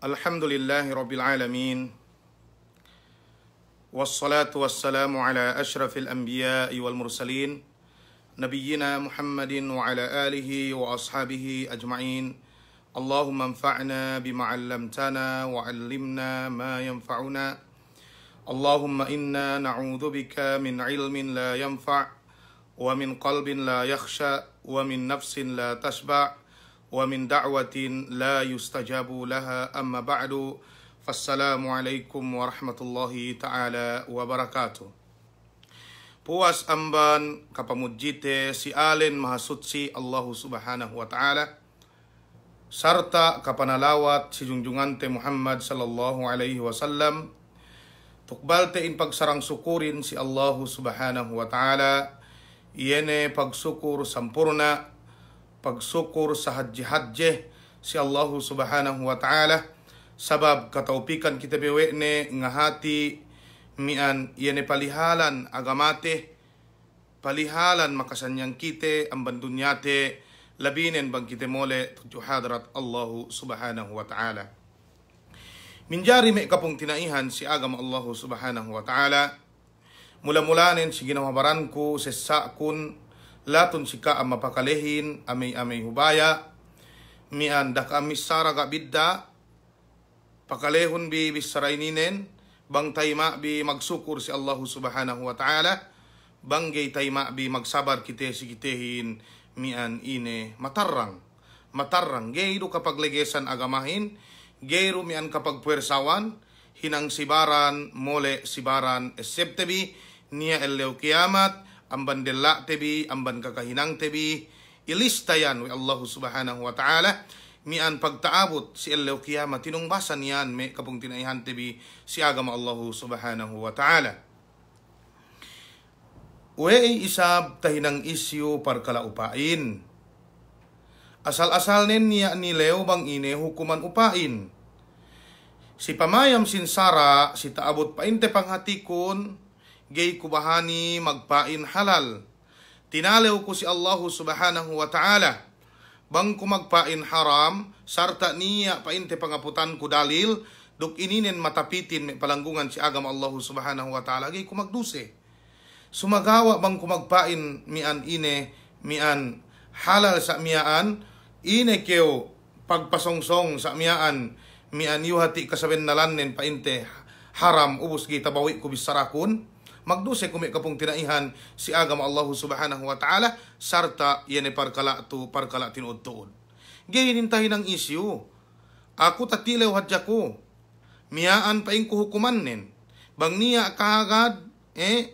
الحمد لله رب العالمين والصلاة والسلام على أشرف الأنبياء والمرسلين نبينا محمد وعلى آله وأصحابه أجمعين اللهم انفعنا بما علمتنا وعلمنا ما ينفعنا اللهم إنا نعوذ بك من علم لا ينفع ومن قلب لا يخشى ومن نفس لا تشبع ومن دعوة لا يستجاب لها أما بعد فالسلام عليكم ورحمة الله تعالى وبركاته Puas amban kapamudjite si alin mahasutsi Allah subhanahu wa ta'ala Sarta kapanalawat si jungjungante Muhammad sallallahu alaihi wasallam Tukbalte in pagsarang sukurin si Allah subhanahu wa ta'ala Iyene pagsukur sampurna pagsukur sa hadji-hadji si Allah subhanahu wa ta'ala sabab kataupikan kita bewe ngahati mian yene palihalan agamate palihalan makasanyang kita ang bandunyate labinen bang kita mole tujuh hadrat Allah subhanahu wa ta'ala minjari me kapung tinaihan si agama Allah subhanahu wa ta'ala mula-mulanin si ginawabaranku sesakun laton sika ang mapakalehin amay amay hubaya mian dakamis saraga bidda pakalehon bi bisaraininen bang tayma bi magsukur si Allahu subhanahu wa ta'ala banggay tayma bi magsabar kite si kitehin mian ine matarang matarang gayro kapag legesan agamahin gayro mian kapag pwersawan hinang sibaran mole sibaran eseptebi niya elew kiamat amban della tebi amban kakahinang tebi ilista yan wi Allah subhanahu wa ta'ala mian pagtaabot si Allaw Kiyama tinungbasan yan may kapong tinaihan tebi si agama Allah subhanahu wa ta'ala Uwe isab tahinang isyo par kalaupain. Asal-asal nin niya ni Leo bang ine hukuman upain. Si pamayam sinsara, si taabot painte panghatikon, gay kubahani magpain halal. Tinalaw ko si Allahu subhanahu wa ta'ala bang kumagpain haram sarta niya painte pangaputan ko dalil duk ininen matapitin may palanggungan si agam Allahu subhanahu wa ta'ala gay kumagduse. Sumagawa bang kumagpain mian ine mian halal sa miaan ine keo pagpasongsong sa miaan mian yuhati kasaben nalannen painte haram ubus gitabawi ko bisarakun magduse kumi kapong tinaihan si agama Allah subhanahu wa ta'ala sarta yene parkala tu parkala tinuod-tuod. Gayunintahin ang isyu. Ako tatilaw hadya ko. Miyaan paing kuhukumanin. Bang niya kahagad, eh,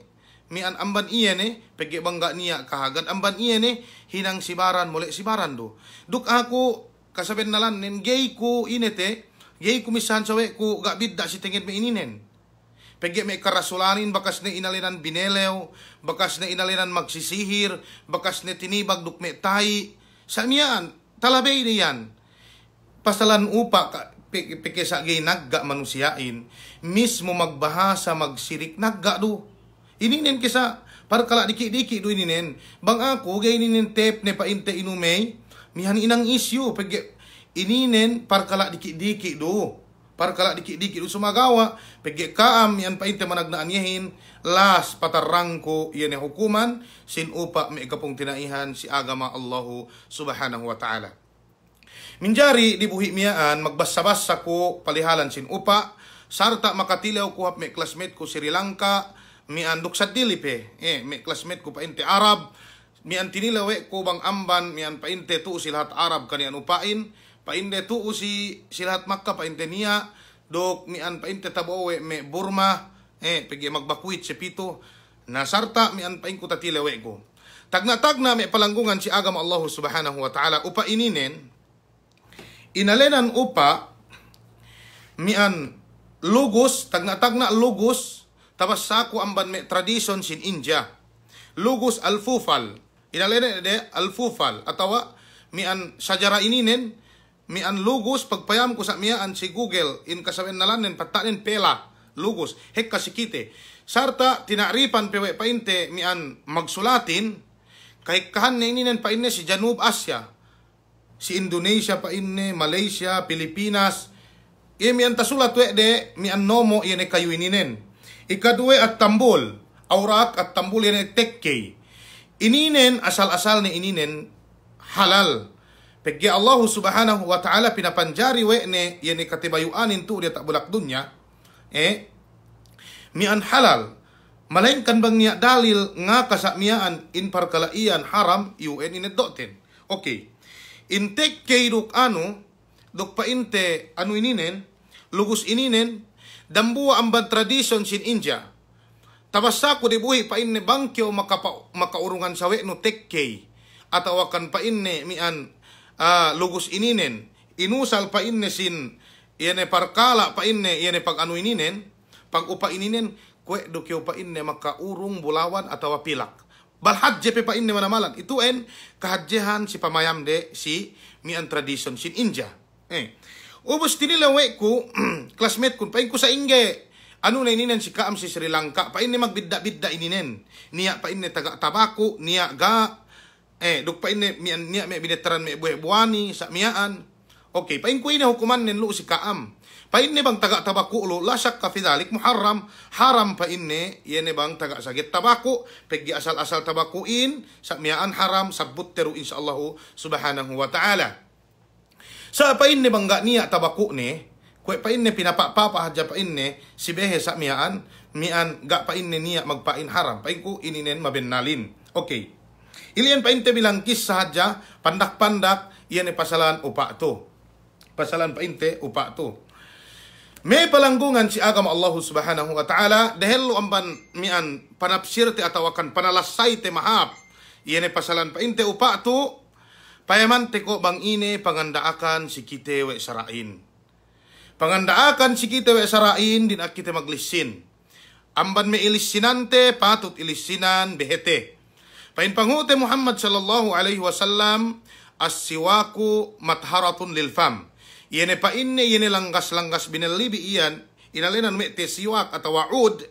mian amban iyan eh, pegi bangga niya kahagad amban iyan eh, hinang sibaran si sibaran do. Duk ako, kasabin nalan, gay ko inete, eh, gay kumisahan sawe ko gabid da si tingin maininen. Pagya may karasulanin, bakas na inalinan binelew, bakas na inalinan magsisihir, bakas na tinibag dukme tayi. Sa niyan, talabay niyan. Pasalan upa, ka, pikisa gay nagga manusiain, mismo magbahasa, magsirik, nagga do. Ininin kisa, para kala diki-diki do ininin. Bang ako, gay ininin tep ne painte inumay, mihan inang isyo, pagya ininen, para kala diki-diki do para kala dikit-dikit sumagawa pegi kaam yan painte managnaan las patarangko yan hukuman sin upa may kapong tinaihan si agama Allahu subhanahu wa ta'ala minjari dibuhi miyaan magbasa-basa ko palihalan sin upa sarta makatilaw ko hap may classmate ko Sri Lanka mi anduk sa Dilipe eh may classmate ko painte Arab mi antinilawe eh, ko bang amban mi an painte tu silahat Arab kanian upain painte tu usi silahat makka painte niya dok mian painte tabawe me Burma eh pigi magbakwit si pito na sarta mian pain ko tatilewe ko tagna-tagna me palanggungan si agama Allah subhanahu wa ta'ala upa ininen inalenan upa mian lugus tagna-tagna lugos tapos sako amban me tradition sin India Lugus alfufal inalenan de alfufal atawa mian sajara ininen mi an lugos pagpayam ko sa miya an si Google in kasawin nalanin patanin pela lugos hekka kasikite sarta tinaripan pewe painte mi an magsulatin kay kahan na ininen pa inne si Janub Asia si Indonesia pa inne Malaysia Pilipinas e mi an tasulat we de mi an nomo ine kayo ininen ikadue at tambol aurak at tambol ine tekkey ininen asal-asal ni ininen halal Pegi Allah subhanahu wa ta'ala pina pinapanjari wekne yani anin tu dia tak bulak dunia, eh mian halal melainkan bang dalil nga mian, in parkalaian haram UN ini doten oke okay. intek keiruk anu dok pa inte anu ininen lugus ininen buah amban tradition sin inja. Tabasaku dibuhi pa inne bangkyo maka makaurungan sawe no tekkei atau akan pa inne mian uh, ah, lugus ininen, inusal pa innesin, iyane parkala pa inne, iyane pag ano ininen, pag upa ininen, kwe dukyo pa inne makaurong bulawan atau pilak. Balhadje pe pa inne manamalan. Ito en kahadjehan si pamayam de si mi ang tradition sin India. Eh. Ubus tinilawe ko, classmate kun pain ko sa ingge. Ano na ininen si Kaam si Sri Lanka, pa inne magbidda-bidda ininen. Niya pa inne taga tabako, niya ga eh duk pa ini mian me mi binetaran me buhe buani sa miaan okay pa ko ini hukuman nen lu si kaam pa ini bang tagak tabaku lu la syak ka fidalik muharram haram pa ini yene bang tagak sagit tabaku pegi asal-asal tabaku tabakuin sa miaan haram sabut teru insyaallah subhanahu wa ta'ala sa pa ini bang gak nia tabaku ne Kue pa pina pinapapapa hadya pa ini si behe sa miaan mian gak pa inne nia magpain haram. Pain ini ininen mabennalin. Okay. Ilian pa inte bilang kis sahaja, pandak-pandak, iyan pasalan upa to. Pasalan pa inte upa to. May palanggungan si agama Allah subhanahu wa ta'ala, dahil amban mian panapsir ti atawakan panalasay ti mahap, iyan pasalan pa inte upa to, payaman te ko bang ine pangandaakan si we sarain. Pangandaakan si we sarain, din akite maglisin. Amban may ilisinante, patut ilisinan, behete. Pain pangute Muhammad sallallahu alaihi wasallam as-siwaku matharatun lil fam. Yene pa inne yene langgas-langgas binel libi iyan inalenan me te siwak atau wa'ud.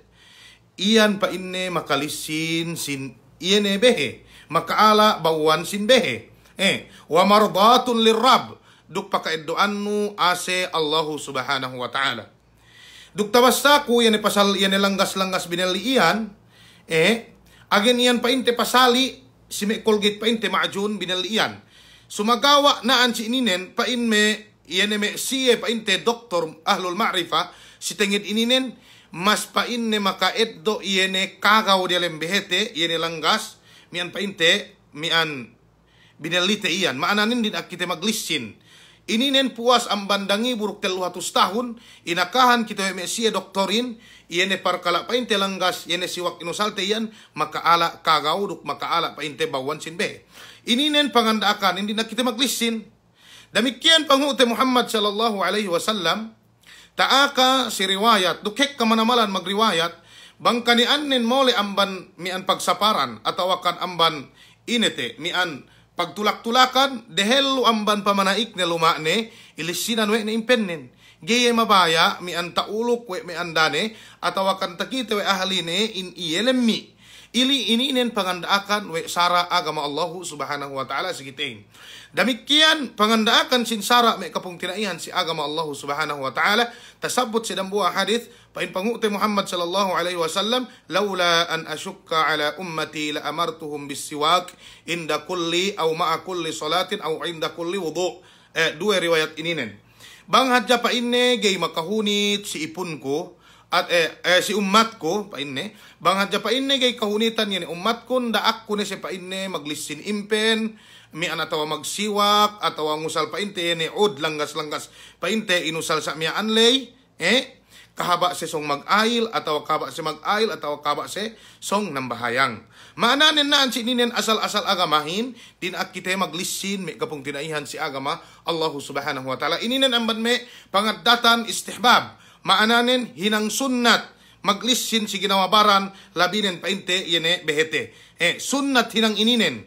Iyan pa inne makalisin sin yene behe makaala bawuan sin behe. Eh, wa mardatun rab. duk pakaiddoannu ase Allahu subhanahu wa ta'ala. Duk tawassaku yene pasal yene langgas-langgas binel iyan eh Agin iyan pa inte pasali, si may Colgate pa inte maajun binalian. Sumagawa naan si ininen pa in me iyan me siye pa inte doktor ahlul ma'rifa si tengid ininen mas pa in ne makaeddo iyan kagaw di lembehete iyan langgas mian pa inte mian binalite iyan maananin din akite maglisin Ini nen puas ambandangi buruk telu ratus tahun, inakahan kita mesia doktorin, iene parkala pain telanggas, iene siwak inusalte ian, maka ala duk maka ala pain te bawan sin be. Ini nen pangandakan, ini nak kita maglisin. Demikian pangute Muhammad sallallahu alaihi wasallam, ta'aka si riwayat, dukek kemanamalan magriwayat, bangkani annen mole amban mian pagsaparan, atau akan amban inete, mian Pagtulak-tulakan, dehel amban pamanaik na lumane, ilisinan we na impennin. Geye mabaya, mi anta ulok we mi andane, atawakan takite we ahaline in ielemmi. Ili ini inen pengandaakan we sara agama Allah Subhanahu wa taala sigiting. Demikian pengandaakan sin sara me kapungtinaihan si agama Allah Subhanahu wa taala tasabut sidang buah hadis pain pangukte Muhammad sallallahu alaihi wasallam laula an asyukka ala ummati la amartuhum bis siwak inda kulli au ma kulli salatin au inda kulli wudu. Eh, dua riwayat ini nen. Bang hajapa ini gei makahunit si ipunku at eh, eh, si ummat ko pa painne banghat ja inne kay kahunitan yan ummat ko daak ko ni si inne maglisin impen mi anatawa magsiwak atawa ngusal pa painte ni od langgas langgas pa painte inusal sa mi anlay eh kahaba si song mag-ail atawa kaba si mag-ail atawa kaba si song nambahayang maananin na si ninen asal-asal agamahin din akite kita maglisin mi kapong tinaihan si agama Allah subhanahu wa ta'ala ininen amban me pangadatan istihbab maananin sunnat maglissin si ginawabaran labinen painte yene behete. Eh, sunnat hinang ininen.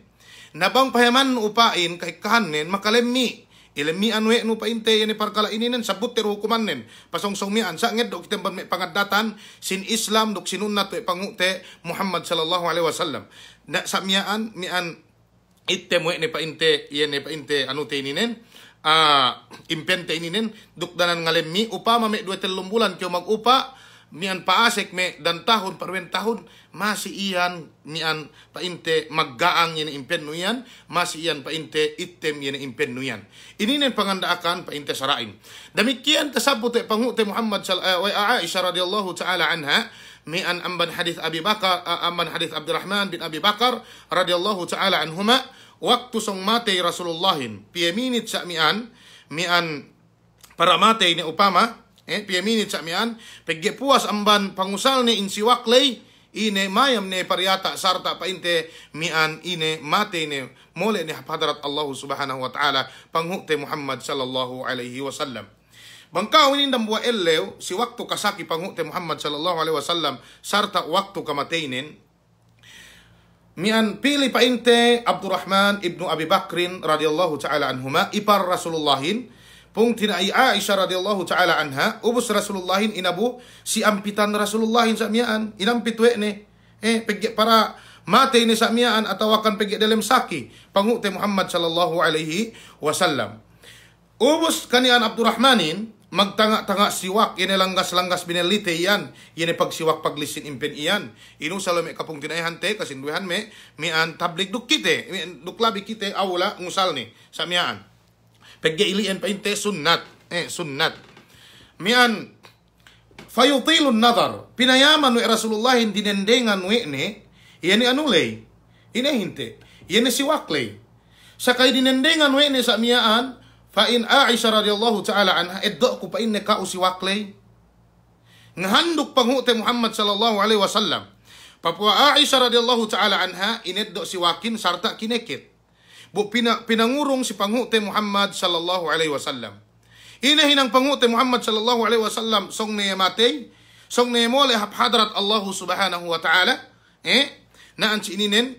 Nabang payaman upain kay kahanen makalemmi. Ilemi anwe no painte yene parkala ininen sa butter hukumanen. Pasong sumian sa nged dok temban may pangadatan sin Islam dok sinunnat to pangute Muhammad sallallahu alaihi wasallam. Na sa mian itte mo ni painte yene painte ano tininen Ah, nen impente danan ngalem mi upa mame dua telung bulan mag upa mian paasek me dan tahun perwen tahun masih ian mian painte maggaang yen impen nuyan masih ian painte item yen impen nuyan ini nen pangandaakan painte sarain demikian tersebut te te Muhammad sallallahu eh, alaihi Aisyah radhiyallahu taala anha mian amban hadis Abi Bakar eh, amban hadis Abdurrahman bin Abi Bakar radhiyallahu taala anhuma waktu song matay Rasulullahin piyaminit sa mian mian para matay ni upama eh piyaminit sa mian paggipuas amban pangusal ni insiwaklay ine mayam ne pariyata sarta painte mian ine mate ne mole ne hadrat Allah subhanahu wa ta'ala panghukte Muhammad sallallahu alaihi wasallam Bangkaw ini dambuwa elew si waktu kasaki panghukte Muhammad sallallahu alaihi wasallam sarta waktu kamateinen mian pilih pa inte Abdurrahman ibnu Abi Bakrin radhiyallahu taala anhuma ipar Rasulullahin pung tina ai Aisyah radhiyallahu taala anha ubus Rasulullahin inabu si ampitan Rasulullahin samiaan inam pitwe ne eh pegi para mate ini samiaan atau akan pegi dalam saki pangute Muhammad sallallahu alaihi wasallam ubus kanian Abdurrahmanin magtanga-tanga siwak inilanggas-langgas binelite yan yene pagsiwak paglisin impen iyan inu salome kapung tinayahan te kasinduhan me mian tablik duk kite duklabi kite awla ngusal ni samiaan pegge ilian pa inte sunnat eh sunnat mian fayutilun nadar pinayaman ni Rasulullah hindi nendengan we ne yani anulay inehinte yani siwaklay sakay dinendengan we ne sa miaan Fa in Aisha radhiyallahu ta'ala anha eddo ko pa inne ka usiwaklay ngahanduk panghute Muhammad sallallahu alaihi wasallam papua Aisha radhiyallahu ta'ala anha ineddo siwakin sarta kinekit bu pina, pinangurong si panghute Muhammad sallallahu alaihi wasallam inahin ang panghute Muhammad sallallahu alaihi wasallam song ne matay song ne mole hap hadrat Allah subhanahu wa ta'ala eh na si ininen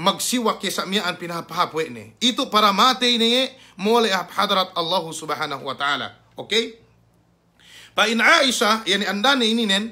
magsiwak ya samiaan pinapahapwe ne. Ito para matay ne mole ah hadrat Allah subhanahu wa ta'ala. Okay? Pa in Aisyah, yani andane nen.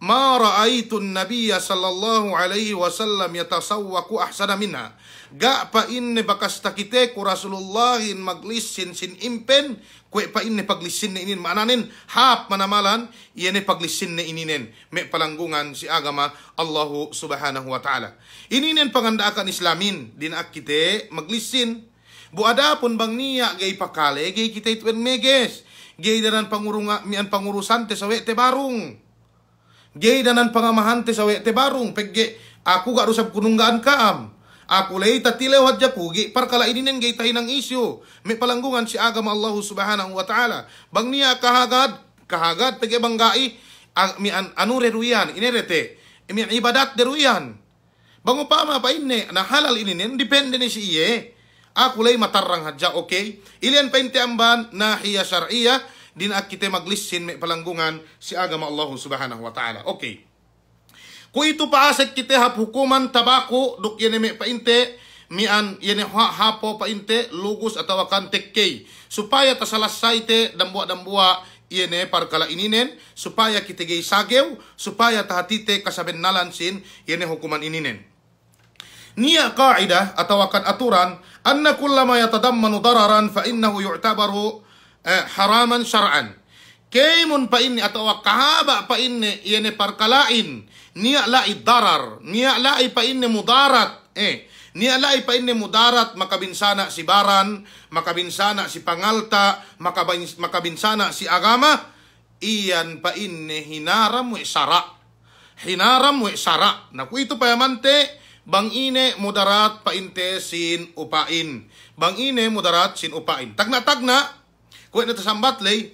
ma ra'aitun Nabiya sallallahu alaihi wasallam yatasawwaku ahsana minna. Gak pa inne bakas takite ku Rasulullahin maglisin sin impen Kue pa in ne paglisin ne inin mananin hap manamalan iya ne paglisin ne ininen me palanggungan si agama Allahu subhanahu wa ta'ala. Ininen pangandaakan islamin din akite maglisin. Buada pun bang niya gay pakale gay kita ituen meges. Gay danan pangurunga mian pangurusan te sawe te barung. Gay danan pangamahan te sawe te barung pegge aku gak rusak kunungan kaam. Akulay tatilaw hadya kugi parkala ininen gay tahin ang isyo. May palanggungan si agam Allah subhanahu wa ta'ala. Bang niya kahagad, kahagad, tagabanggai, mi an, anu reruyan, inerete, mi ibadat deruyan. Bango pa inne, na halal ininen, depende ni si iye. Akulay matarang hadya, okay? Ilian pa amban na hiya syariah, din akite kita maglisin may palanggungan si agama Allah subhanahu wa ta'ala. Okay. Ku itu paasek kita hap hukuman tabaku duk yene me painte mian yene hapo painte lugus atau akan teke supaya tasalasai te dambua-dambua iene parkala ininen supaya kita gei sagew supaya tahatite kasaben nalansin sin yene hukuman ininen. Nia kaidah atau akan aturan anna kullama yatadammanu dararan fa innahu yu'tabaru eh, haraman syar'an. Kaimun pa inni atau kahaba pa inni yene parkalain niya la idarar, niya la ipain ni mudarat, eh, niya la ipain ni mudarat, makabinsana si baran, makabinsana si pangalta, makabinsana si agama, iyan pa inne hinaram mo eh, sara. Hinaram mo eh, sara. Naku ito bang ine mudarat pa inte sin upain. Bang ine mudarat sin upain. Tagna-tagna, kuwet na tasambat lay,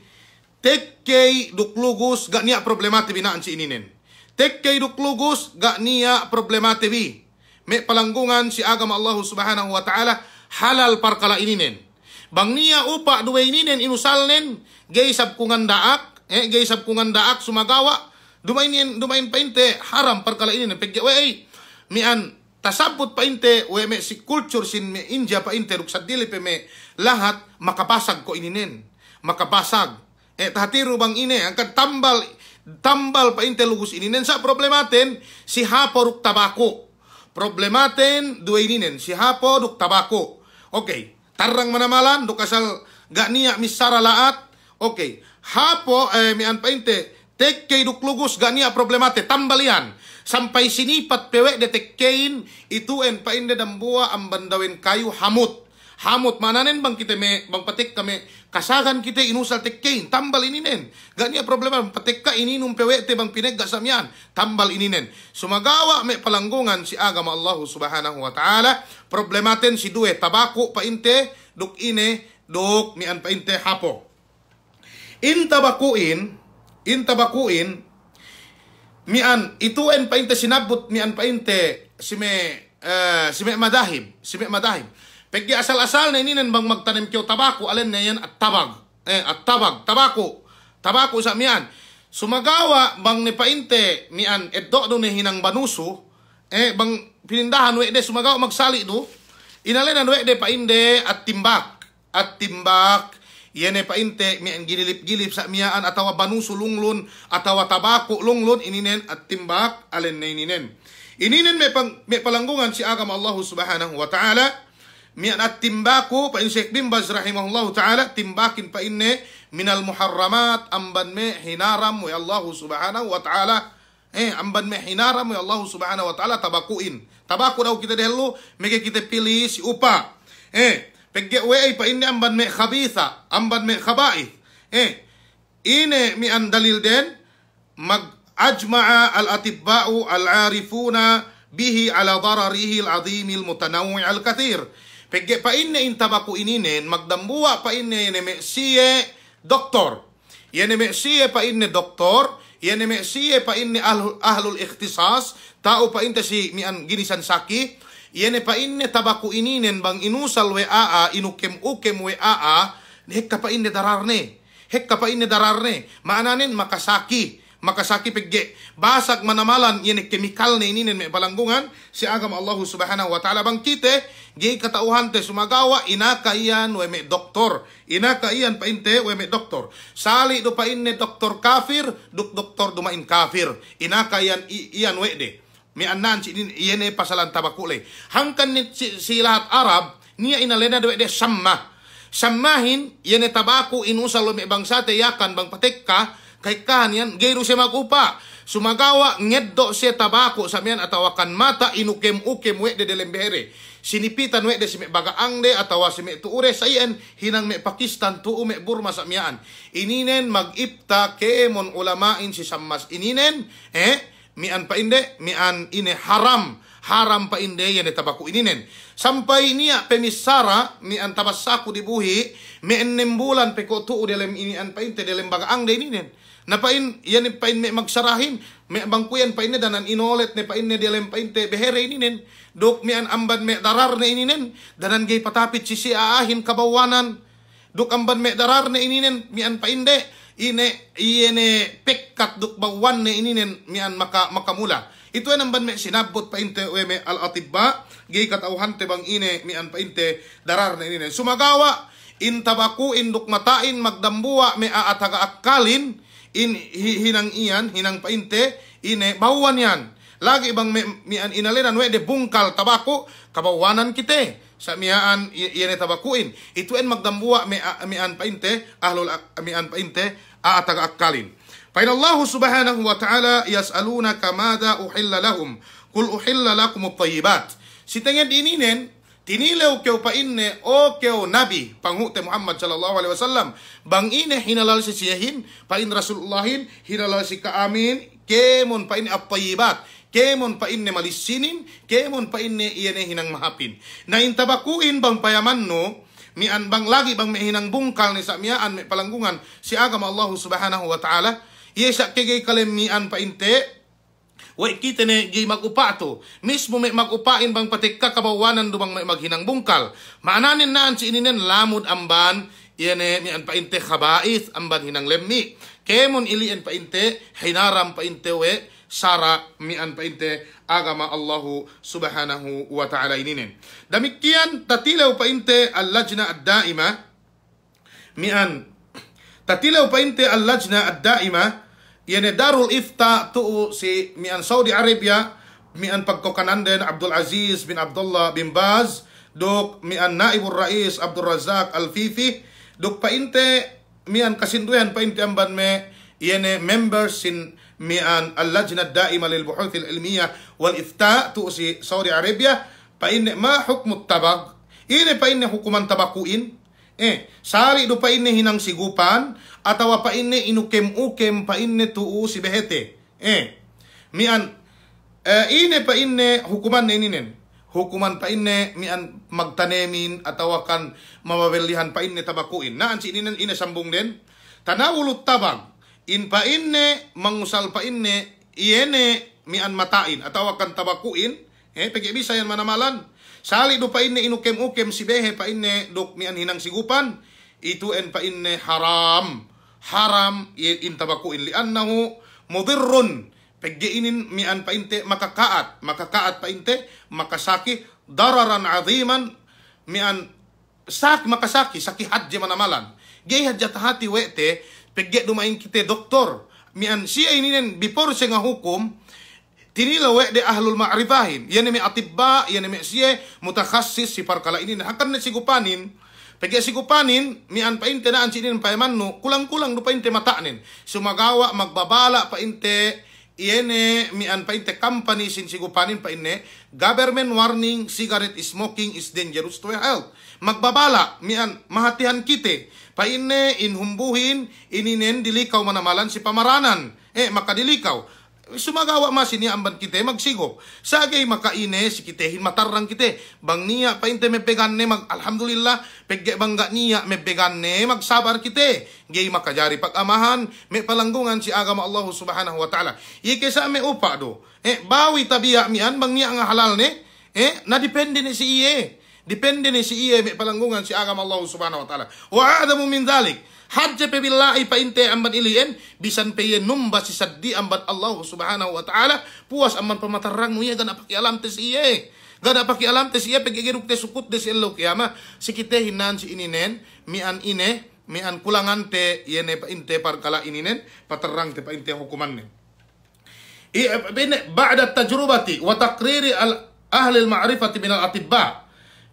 tekkay duklugos, ganiya problemati binaan si ininen Tekkay duklugos ga niya problema TV. May palanggungan si agama Allah subhanahu wa ta'ala halal par kala ininen. Bang niya upa duwe ninen inusalnen gay sab kungan daak eh gay sab kungan daak sumagawa dumainin dumain painte haram par kala ininen pegya way mian tasabot pa inte we me si culture sin me India pa ruksad dili pe me lahat makapasag ko ininen makapasag eh tahatiro bang ine ang katambal tambal pa intelugos ini sa problematen si haporuk tabako. Problematen duay ninen si haporuk tabako. Okay, tarang manamalan gak ganiya misara laat. Okay, hapo eh, mian pa inte tek lugus gak ganiya problemate tambalian. Sampai sini pat pewek detekkein ituen pa inde dambua ang kayu hamut. Hamut Hamot mananen bang kita me bang petik kami Kasagan kita inusal tekkein, tambal ininen. Ganya problema, patekka ininum pewete bang pinegga samyan, tambal ininen. Sumagawa me palanggungan si agama Allah subhanahu wa ta'ala. Problematen si duwe, tabako painte, duk ine, duk mian painte hapo. In tabakuin, in tabakuin, mian, ituen painte sinabot, mian painte, si me, uh, si me madahib, si me madahib. Pagki asal-asal na ininan bang magtanim kyo tabako, alin na yan at tabag. Eh, at tabag, tabako. Tabako sa miyan. Sumagawa bang nipainte painte mian eddo do ni hinang banuso, eh bang pinindahan we de sumagawa magsali do. Inalin na de painde at timbak. At timbak Iyan ay painte, mian ginilip gilip sa miyaan atawa banuso lunglun, atawa tabako lunglun, ininen at timbak, alin na ininen. Ininen may, pang, may palanggungan si agam Allah subhanahu wa ta'ala, من التمباكو فإن شيخ بن باز رحمه الله تعالى تمباكين فإن من المحرمات أمبن مي حنارم ويا الله سبحانه وتعالى إيه أمبن مي حنارم ويا الله سبحانه وتعالى تباكوين تباكو لو كده دهلو ميك كده بيليس أوبا إيه بجي وي فإن أمبن مي خبيثة أمبن مي خبائث إيه إن من دليل دين مج أجمع الأطباء العارفون به على ضرره العظيم المتنوع الكثير Pegge pa inne intaba ku ininen magdambuwa pa inne yeneme siye doktor. Yeneme siye pa inne doktor. Yeneme siye pa inne ahlul, ahlul ikhtisas. Tao pa inta si mian ginisan saki. Yene pa inne tabaku ininen bang inusal we aa inukem ukem we aa. Hekka pa inne dararne. Hekka pa inne dararne. Maananin makasaki. makasakipig pegge basag manamalan ini kemikal na ininin may balanggungan si agam Allah subhanahu wa ta'ala bang kite gi katauhan te sumagawa ina iyan we may doktor ina iyan pa inte we may doktor sali do pa inne doktor kafir duk doktor dumain kafir ina iyan iyan we de mi annan si iyan pasalan tabakule hangkan ni si, si lahat Arab niya inalena do de samma sammahin iyan tabaku inusalo may bangsa te yakan bang patekka kaikan yan gayro siya makupa sumagawa ngeddo siya tabako samian miyan atawakan mata inukem ukem we de delembehere sinipitan we de baga angde atau atawa si tuure sa iyan hinang me Pakistan tu ume Burma sa miyaan ininen magipta keemon ulamain si sammas ininen eh mian pa inde mian ine haram haram pa inde yan ini e ininen sampai niya pemisara mian tabasaku dibuhi mian nembulan peko dalam delem inian pa inte delem baga ini ininen Napain, yan pain may magsarahin. May bangko yan pain na danan inolet ne pain ne dilem pain te behere ininen. Duk mi an amban me darar ne ininen. Danan gay patapit sisi aahin kabawanan. dok amban me darar ne ininen mi an pain de. Ine, iene pekkat dok bawan ne ininen mi an maka, makamula. Ito ay namban me sinabot painte we me al atibba gay katauhan te bang ine mi an te darar ne ininen. Sumagawa intabaku induk matain magdambuwa me aatagaakkalin in hinang iyan hinang painte ine bawan yan lagi bang mi, mi we de bungkal tabako kabawanan kite sa miaan iyan tabakuin ituen magdambuwa mi, mi an painte ahlul mi an painte aatag akkalin فإن الله سبحانه وتعالى يسألونك ماذا أحل لهم قل أحل لكم tayyibat Si tengah dininen, tinilaw kyo pa inne o keo nabi panghute Muhammad sallallahu alaihi wasallam bang ine hinalal si siyahin pa in rasulullahin hinalal si kaamin kemon pa in apayibat kemon pa inne malisinin kemon pa inne iyene hinang mahapin na intabakuin bang payaman no mian bang lagi bang mihinang bungkal ni sa miaan mi palanggungan si agama Allah subhanahu wa ta'ala Iya sa kigay kalimian pa inte Way kita ni gi magupato. Mismo may magupain bang patik kakabawanan dumang may bungkal Maananin naan si ininen lamod amban iyan eh, mi painte kabais amban hinang lemmi. Kemon ili an painte, hinaram painte we, sara mi an painte agama Allahu subhanahu wa ta'ala ininen. Damikian tatilaw painte al-lajna ad-daima mian tatilaw painte al-lajna ad-daima yani Darul Ifta tuu si mian Saudi Arabia mian pagkokananden Abdul Aziz bin Abdullah bin Baz dok mian Naibur Rais Abdul Razak Al-Fifi dok painte mian kasinduyan painte amban me yani members sin mian Al-Lajna Daima lil Buhuth al-Ilmiya wal Ifta tuu si Saudi Arabia painte ma hukmut tabag ini painte hukuman tabakuin eh, sari do pa ini hinang sigupan, atawa pa ini inukem-ukem pa ini tuu si behete. Eh, mian, eh, ine pa ini hukuman na ininen. Hukuman pa ini mian magtanemin atawa kan mamabelihan pa ini tabakuin. Naan si ininen inasambung din. Tanawulot tabang, in pa ini, mangusal pa ini, iene mian matain atawa kan tabakuin. Eh, pag-ibisayan manamalan. Sali do painne inukem-ukem si behe pa inne dok mi anhinang sigupan. Ito en pa inne haram. Haram in intabakuin li annahu mudirrun. Paggiinin mi an pa inte makakaat. Makakaat pa inte makasaki dararan aziman mi an sak makasaki saki hadje manamalan. Gay hadjat hati wete paggi dumain kite doktor. Mi an siya ininen before siya nga hukom tini lawek de ahlul ma'rifahin yani nemi atibba yani nemi siye, mutakhasis si parkala ini Nah akan si sigupanin Pagi kupanin, mi an painte na pa paemannu kulang-kulang du painte matanin sumagawa magbabala painte iene mi an painte company sin sigupanin paine government warning cigarette smoking is dangerous to your health magbabala mi an mahatihan kite paine inhumbuhin ininen dilikaw manamalan si pamaranan eh makadilikaw sumagawa mas ini amban kite magsigo sagay makaine si kitehin matarang kite bang niya painte mepegan ne mag alhamdulillah pegge bangga niya mepegan ne magsabar kite gay makajari pag amahan me palanggungan si agama Allah subhanahu wa taala ike sa me upa do eh bawi tabiya mian bang niya nga halal ne eh na depende ni si iye Depende ni si iya mi palanggungan si agama Allah subhanahu wa ta'ala. Wa adamu min dhalik. Hajja pe billahi pa inte amban ilien. Bisan pe ye iya numba si saddi amban Allah subhanahu wa ta'ala. Puas amban pematarang nuye iya, gana alam tes iye. Gana alam tes iye pegigiruk tes sukut des illo kiyama. Sikite hinan si ininen. Mi an ine. Mi an kulangan te yene iya, pa inte parkala ininen. Patarang te pa inte hukuman ne. al ahli al ma'rifati المعرفة al atibba'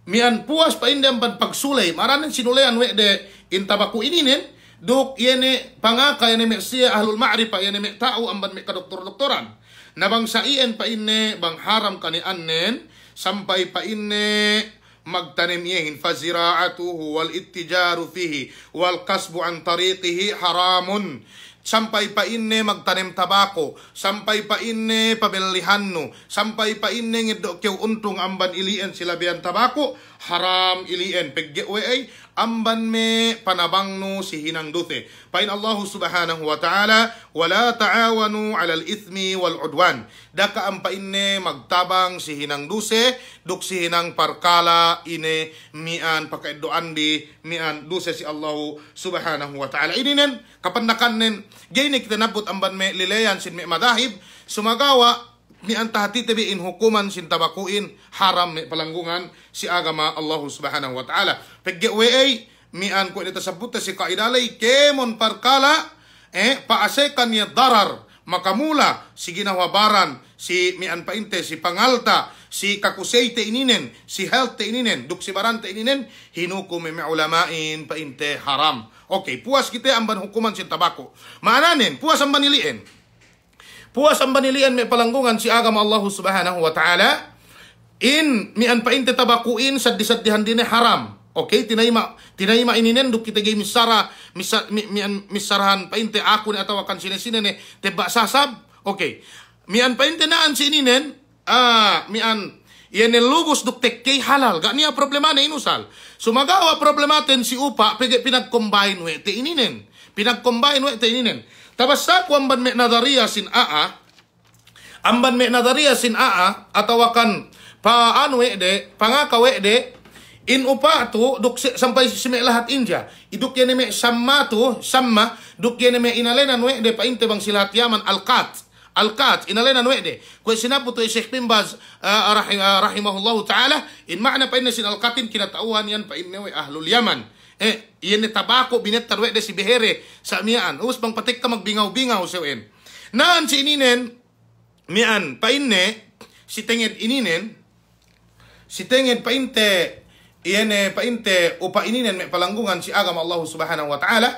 mian puas pa indem pan pagsulay maranen sinulean we de intabaku ini nen duk yene iya pangaka yene iya mesia ahlul ma'rifah yene iya me tau amban me doktor doktoran nabang sai saien pa inne bang haram kani annen sampai pa inne magtanim yehin fazira'atuhu wal ittijaru fihi wal kasbu an tariqihi haramun Sampay pa inne magtanim tabako, sampay pa inne pabelihanno, sampay pa inne ngiddo kyaw untung amban ilien sila biyan tabako, haram ilien peggewe ay amban me panabangno si hinang dute. Pain Allah subhanahu wa ta'ala, wala ta'awanu alal ithmi wal udwan daka ampainne magtabang si hinang duse duk si hinang parkala ine mian pakaiddo andi mian duse si Allah subhanahu wa ta'ala ininen nen gayne kita nabot amban me lileyan sin me madahib sumagawa ni ang in hukuman sin tabakuin haram me palanggungan si agama Allah subhanahu wa ta'ala paggiway mi mian ko ito sa buta si kaidalay kemon parkala eh paasekan kanya darar makamula si ginawabaran si mian si pangalta si kakuseite ininen si health te ininen duksibaran te ininen hinuko mi ulamain painte haram okay puas kita ang ban hukuman si tabako maananin puas ang baniliin puas ang banilian may palanggungan si agama Allah subhanahu wa ta'ala in mian tabakuin sa disaddihan din haram Okay, tinaima tinaima ini duk kita gay misara misa, mi, mi, misarahan painte aku ni atawa kan sinesinen tebak sasab. Okay. Mian painte naan nen, ah mian Yan lugos duk kay halal. gak niya problema na inusal. Sumagawa ten si upa pinag-combine we te ini nen, Pinag-combine we te ini nen, Tabasta ko amban me nadaria sin aa. Amban me nadaria sin aa kan pa we de pangakawe de In upa to, duk sampai si me lahat inja. Iduk yan me samma to, samma, duk yan me inalenan we de painte bang silahat yaman alqat. Alqat inalenan we de. Kwe sinapo to e Sheikh Pimbaz rahimahullahu ta'ala, in makna pa inna sin alqatin kinatauhan yan pa inna we ahlul Yaman. Eh, yan ni tabako binetar we de si behere sa mian. Us bang patik ka magbingaw-bingaw sewen. Naan si ininen mian painne si tenged ininen si tenged painte iyene eh, painte o paininen me palanggungan si agam Allah subhanahu wa ta'ala,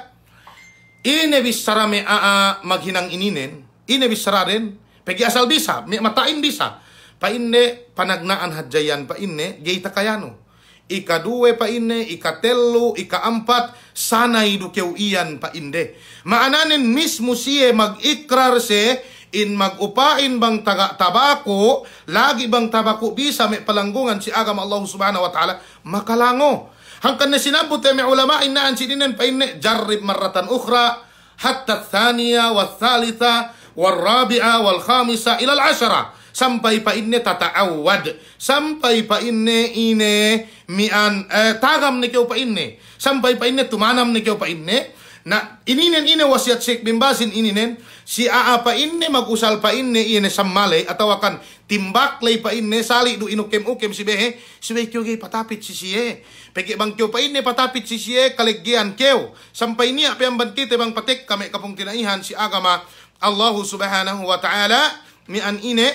ine eh, bisara me aa maghinang ininen, ine eh, bisara rin, pegi asal bisa, me matain bisa, painne panagnaan hadjayan painne jay takayano. Ikaduwe painne, ikatelo, ikaampat, sana dukew iyan painde. Maananin mismo siye mag-ikrar se in magupain bang taga, tabako, lagi bang tabako bisa may palanggungan si agam Allah subhanahu wa ta'ala, makalango. Hangkan na sinabot ay may ulama inaan sininan pa painne jarrib maratan ukhra, hatta thaniya, wa thalitha, wa rabi'a, wa khamisa, al ashara. Sampai pa inne tataawad. Sampai pa inne ine mian eh, tagam ni kiyo pa inne. Sampai pa inne tumanam ni kiyo pa inne. Na ininen ine wasiat sik bimbasin ini ininen si aapa inne magusal pa inne ine sammalay atau akan timbak lay pa inne sali du inukem ukem si behe si behe kyo gay patapit si siye pegi bang kyo pa inne patapit si siye kalegian kyo sampai ini apa yang bantite bang patik kami kapung tinaihan si agama Allah subhanahu wa ta'ala mi ine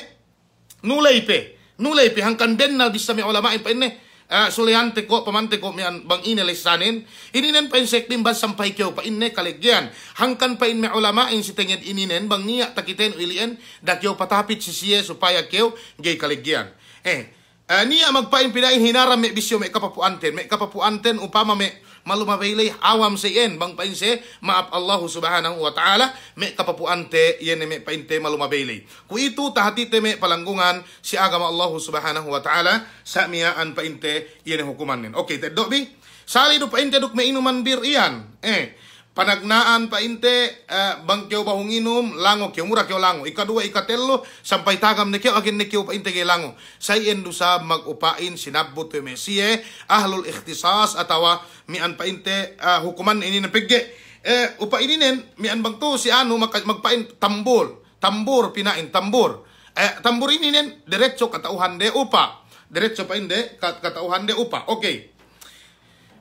nulay pe nulay pe hangkan ben na disami ulamain pa inne uh, suliante ko pamante ko mian bang inilisanin ininen pa insektim bas sampay kyo pa inne kaligyan hangkan pa in me ulama in si tenged ininen bang niya takiten ilien dakyo patapit si siye supaya kyo gay kaligyan eh uh, niya magpain pinain hinaram me bisyo me kapapuanten me kapapuanten upama me Malu malumabaylay awam se en bang pain se maaf Allah subhanahu wa ta'ala me kapapuan te yen me pain te malumabaylay ku itu tahati te me palanggungan si agama Allah subhanahu wa ta'ala sa miaan pain te yen hukuman nin okay te do bi sali do pain te duk me inuman bir iyan eh panagnaan painte uh, eh, bangkyo bahunginum lango kyo mura kyo lango ikadua ikatelo sampai tagam ne kyo agin ni kyo painte kay lango say endo sa magupain sinabot to mesie ahlul ikhtisas atawa mian painte uh, eh, hukuman ini ne napigge eh upaininen mian bangto si ano magpain tambol tambor pinain tambor eh tambor nen diretso katauhan de upa diretso painte katauhan de upa okay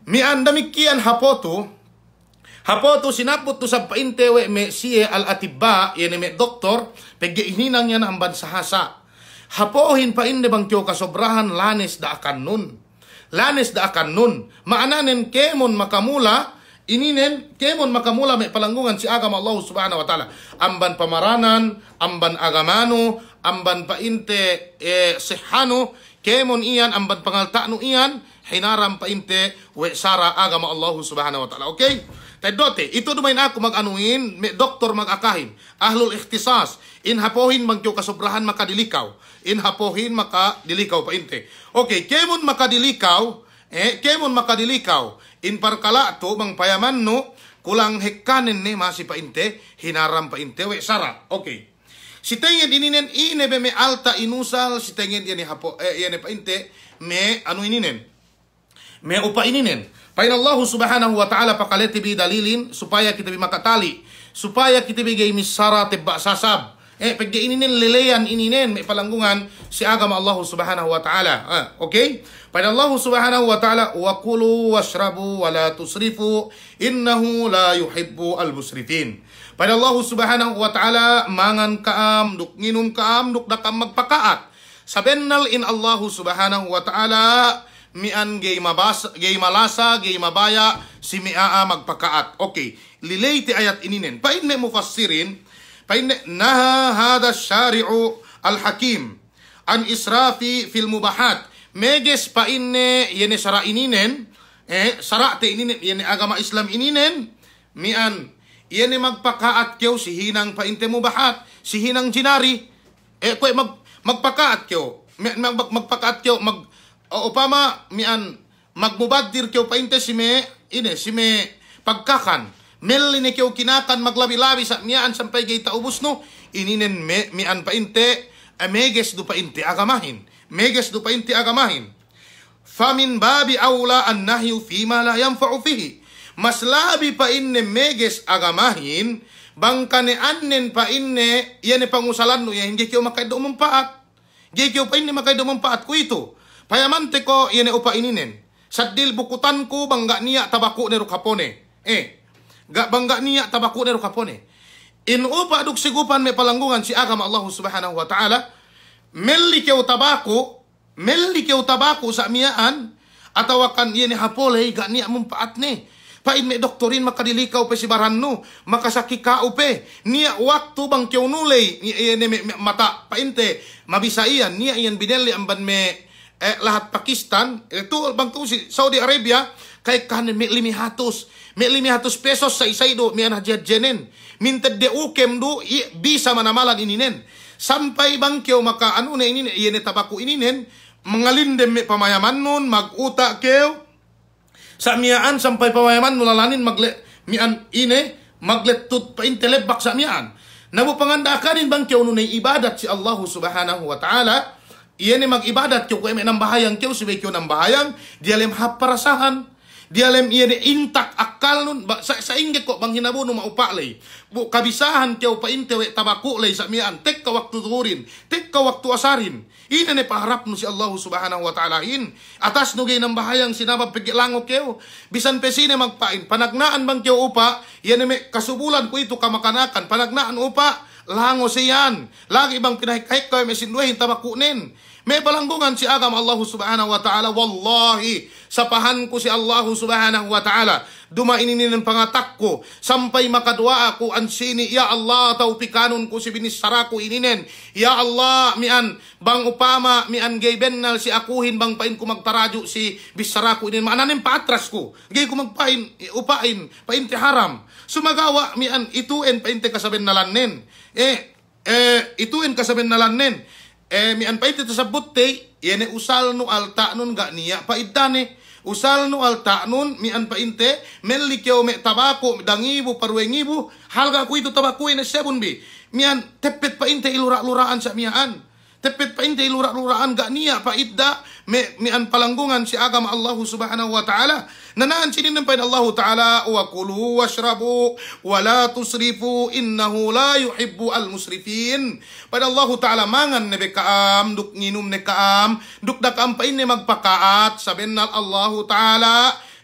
Mi mian damikian hapoto Hapo to sinapot to sa painte we me siye al atibba yene me doktor pegi ininang yan ang bansahasa. Hapohin pa inde bang tiyo kasobrahan lanes da akan nun. Lanes da akan nun. Maananen kemon makamula ininen kemon makamula may palanggungan si agama Allah subhanahu wa ta'ala. Amban pamaranan, amban agamano, amban painte eh, sihano, kemon iyan, amban pangaltano iyan, hinaram painte we sara agama Allah subhanahu wa ta'ala. Okay? Tay dote, ito dumay na ako mag-anuin, doktor mag-akahin, ahlul ikhtisas, inhapohin magyo kasobrahan makadilikaw, inhapohin makadilikaw pa inte. Okay, kemon makadilikaw, eh, kemon makadilikaw, in parkala to, mang payaman no, kulang hekkanen ni masi pa inte, hinaram pa inte, we sara, okay. Si tengen ininen inebe me alta inusal, si tengen yan hapo, eh, yan pa inte, me ano ininen, me upa ininen. Pain Allah subhanahu wa ta'ala pakaleti bi dalilin supaya kita bimaka tali supaya kita bigay misara tebak sasab eh pagka ininin ini ininen may palanggungan si agama Allah subhanahu wa ta'ala ah, okay Pain Allah subhanahu wa ta'ala wa kulu washrabu wa la tusrifu innahu la yuhibbu al musrifin Pain Allah subhanahu wa ta'ala mangan kaam duk nginum kaam duk dakam magpakaat Sabennal in Allah subhanahu wa ta'ala mian gay mabasa gay malasa gay mabaya si miaa magpakaat okay lilay ayat ininen pa painne mo fasirin painne naha hada syari'u al hakim an israfi fil mubahat meges pa inne yene sara ininen eh sara te ininen yene agama Islam ininen mian yene magpakaat kyo si hinang pa inte mubahat si hinang jinari eh kwe mag magpakaat kyo mag, mag, magpakaat kyo mag o upama mian magmubadir kyo painte si me ine si me pagkakan mel ni kyo kinakan maglabi-labi sa mian sampay kay taubos no ininen me, mian painte ameges eh, do painte agamahin meges do painte agamahin famin babi awla an nahyu fi ma la yanfa'u fihi mas labi pa inne meges agamahin bangka ni annen pa inne yan pangusalan no yan hindi kyo makaido mampaat Gikyo pa ini makaido mampaat ko ito Payaman teko yene upa ininen. Sadil bukutan ku bangga niya tabaku ni rukapone. Eh, gak bangga niya tabaku ni rukapone. In upa aduk sigupan me palanggungan si agama Allah subhanahu wa ta'ala. meli keu tabaku. meli keu tabaku sa miyaan. Atawakan yene hapole gak niya mumpaat ne. Pain me doktorin maka pe si baranu Maka saki upe. pe. Niya waktu bang keu nulay. Yene mata. Painte. Mabisa iyan. Niya iyan binelli amban me eh, lahat Pakistan, ito eh, bang si Saudi Arabia, kay kan mi limihatos, mi limihatos pesos sa isay do, mi anajad jenen. Minted de ukem do, i, bisa manamalan ininen. Sampay bang kyo maka ano na inin, iyan tabako ininen, mga lindem mi pamayaman nun, maguta kyo, sa miyaan, sampay pamayaman, nulalanin, magle, mian ine, magletut pa intelebak sa miyaan. Nabupanganda ka rin bang kyo nun ibadat si Allah subhanahu wa ta'ala, Iyan ay mag-ibadat kyo kuya ng bahayang kyo, sabi kyo ng bahayang, di alam haparasahan, di alam iyan intak akal nun, ba, sa, sa ingge ko, bang hinabuno maupalay, bu, kabisahan kyo paintewe tabakulay sa miyaan, tek ka waktu turin, tek ka waktu asarin, ina ni paharap no si Allah subhanahu wa ta'ala in, atas nugay ng bahayang sinabab pigilangok kyo, bisan pesine magpain, panagnaan bang kyo upa, iyan ay kasubulan ko ito kamakanakan, panagnaan upa, lango siyan. Lagi ibang pinahikahik kayo may sinduhin tamakunin. May balanggungan si agam Allah subhanahu wa ta'ala. Wallahi, sapahan ko si Allah subhanahu wa ta'ala. Dumaininin ang pangatak ko. Sampay makadwa ako ang sini. Ya Allah, taupikanon ko si binisara ko ininen. Ya Allah, mian, bang upama, mian gay bennal si akuhin bang pain ko magtaradyo si bisara ko inin. Maananin paatras ko. Gay ko magpain, upain, painti haram. Sumagawa, mian, ituin painti kasabihan nalanin. eh eh ituin kasamin nalanin eh mi anpait tersebut te yene usal nu al nun gak niya paidane usal nu al ta'nun mi anpain te Melikyo me tabako dangibu parwengibu halga ku itu tabakuin sebun bi mian tepet painte ilura-luraan sa miaan Tepet pa inday lura-luraan ga niya pa mi mi an palanggungan si agama Allah subhanahu wa ta'ala. Nanaan sinin ng pain Allah ta'ala wa kulu washrabu wa la tusrifu innahu la yuhibbu al musrifin. Pain Allah ta'ala mangan ne bekaam duk nginum ne kaam duk dakam pain ne magpakaat saben Allah ta'ala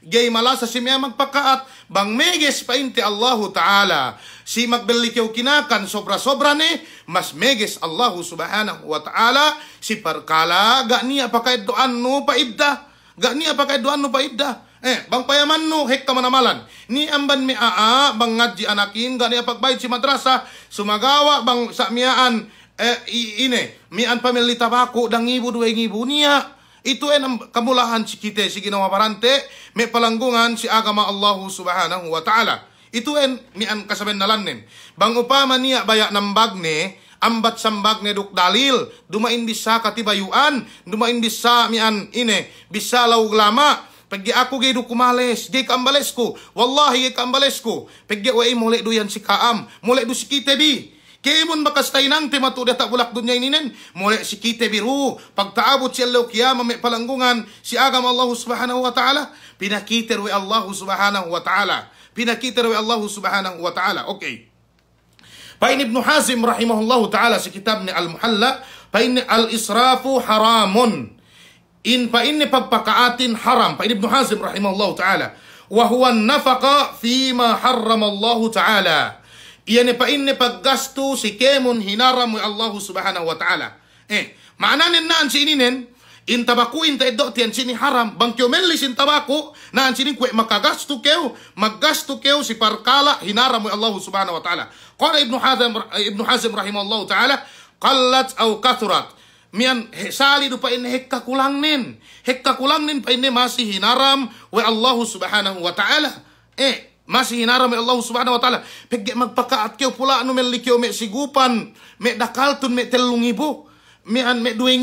gay malasa si miya magpakaat bang meges pa inti Allahu Ta'ala si magbeli yung kinakan sobra-sobra ni mas meges Allahu Subhanahu wa Ta'ala si parkala gak niya pakai doan pa paidda gak niya pakai doan pa paidda eh bang payaman nu hek ka manamalan ni amban mi aa bang ngaji anakin gak niya pagbayad si madrasa sumagawa bang sa miaan eh, ine mian pamilita ako dang ibu dua ibu niya itu en eh, kamulahan si kita si ginawa parante me palanggungan si agama Allah Subhanahu wa taala. Itu en eh, mi an kasaben nalanem. Bang upama niya bayak nambagne ambat sambag ne duk dalil dumain bisa katibayuan dumain bisa mian ine bisa laug lama Pagi aku gay dukumales, gay kambales ko. Wallahi gay kambales ko. Pagi wa imulek duyan si kaam, mulai du si di. Kemon makastainang timatu data bulak dunya ininen. Mulai si kita biru. Pagtaabot siya law kiyama may palanggungan. Si agam Allah subhanahu wa ta'ala. Pinakiter we Allah subhanahu wa ta'ala. Pinakiter we Allah subhanahu wa ta'ala. Okay. Pain Ibnu Hazim rahimahullah ta'ala sa kitab ni Al-Muhalla. Pain al-israfu haramun. In pain ni pagpakaatin haram. Pain Ibnu Hazim rahimahullah ta'ala. Wahuwa nafaqa ma harram Allah ta'ala iyane pa inne paggastu si kemun hinaramu mo Allahu subhanahu wa ta'ala. Eh, maananin na ang sininen, in tabaku in taiddo tiyan sini haram, bang kyomelis in tabaku, na ang sinin makagastu makagasto magastu maggasto si parkala hinaramu mo Allahu subhanahu wa ta'ala. Kala ibnu Hazm, ibnu Hazm rahimahullah ta'ala, kallat au kathurat, mian sali dupa ini hekka kulang hekka kulang nin pa ini masih hinaram wa Allah subhanahu wa ta'ala eh masih hinaram Allah subhanahu wa ta'ala. Pegge magpakaat kyo pula anu melikio likyo me sigupan. Me dakaltun me telung ibu. Me an me dua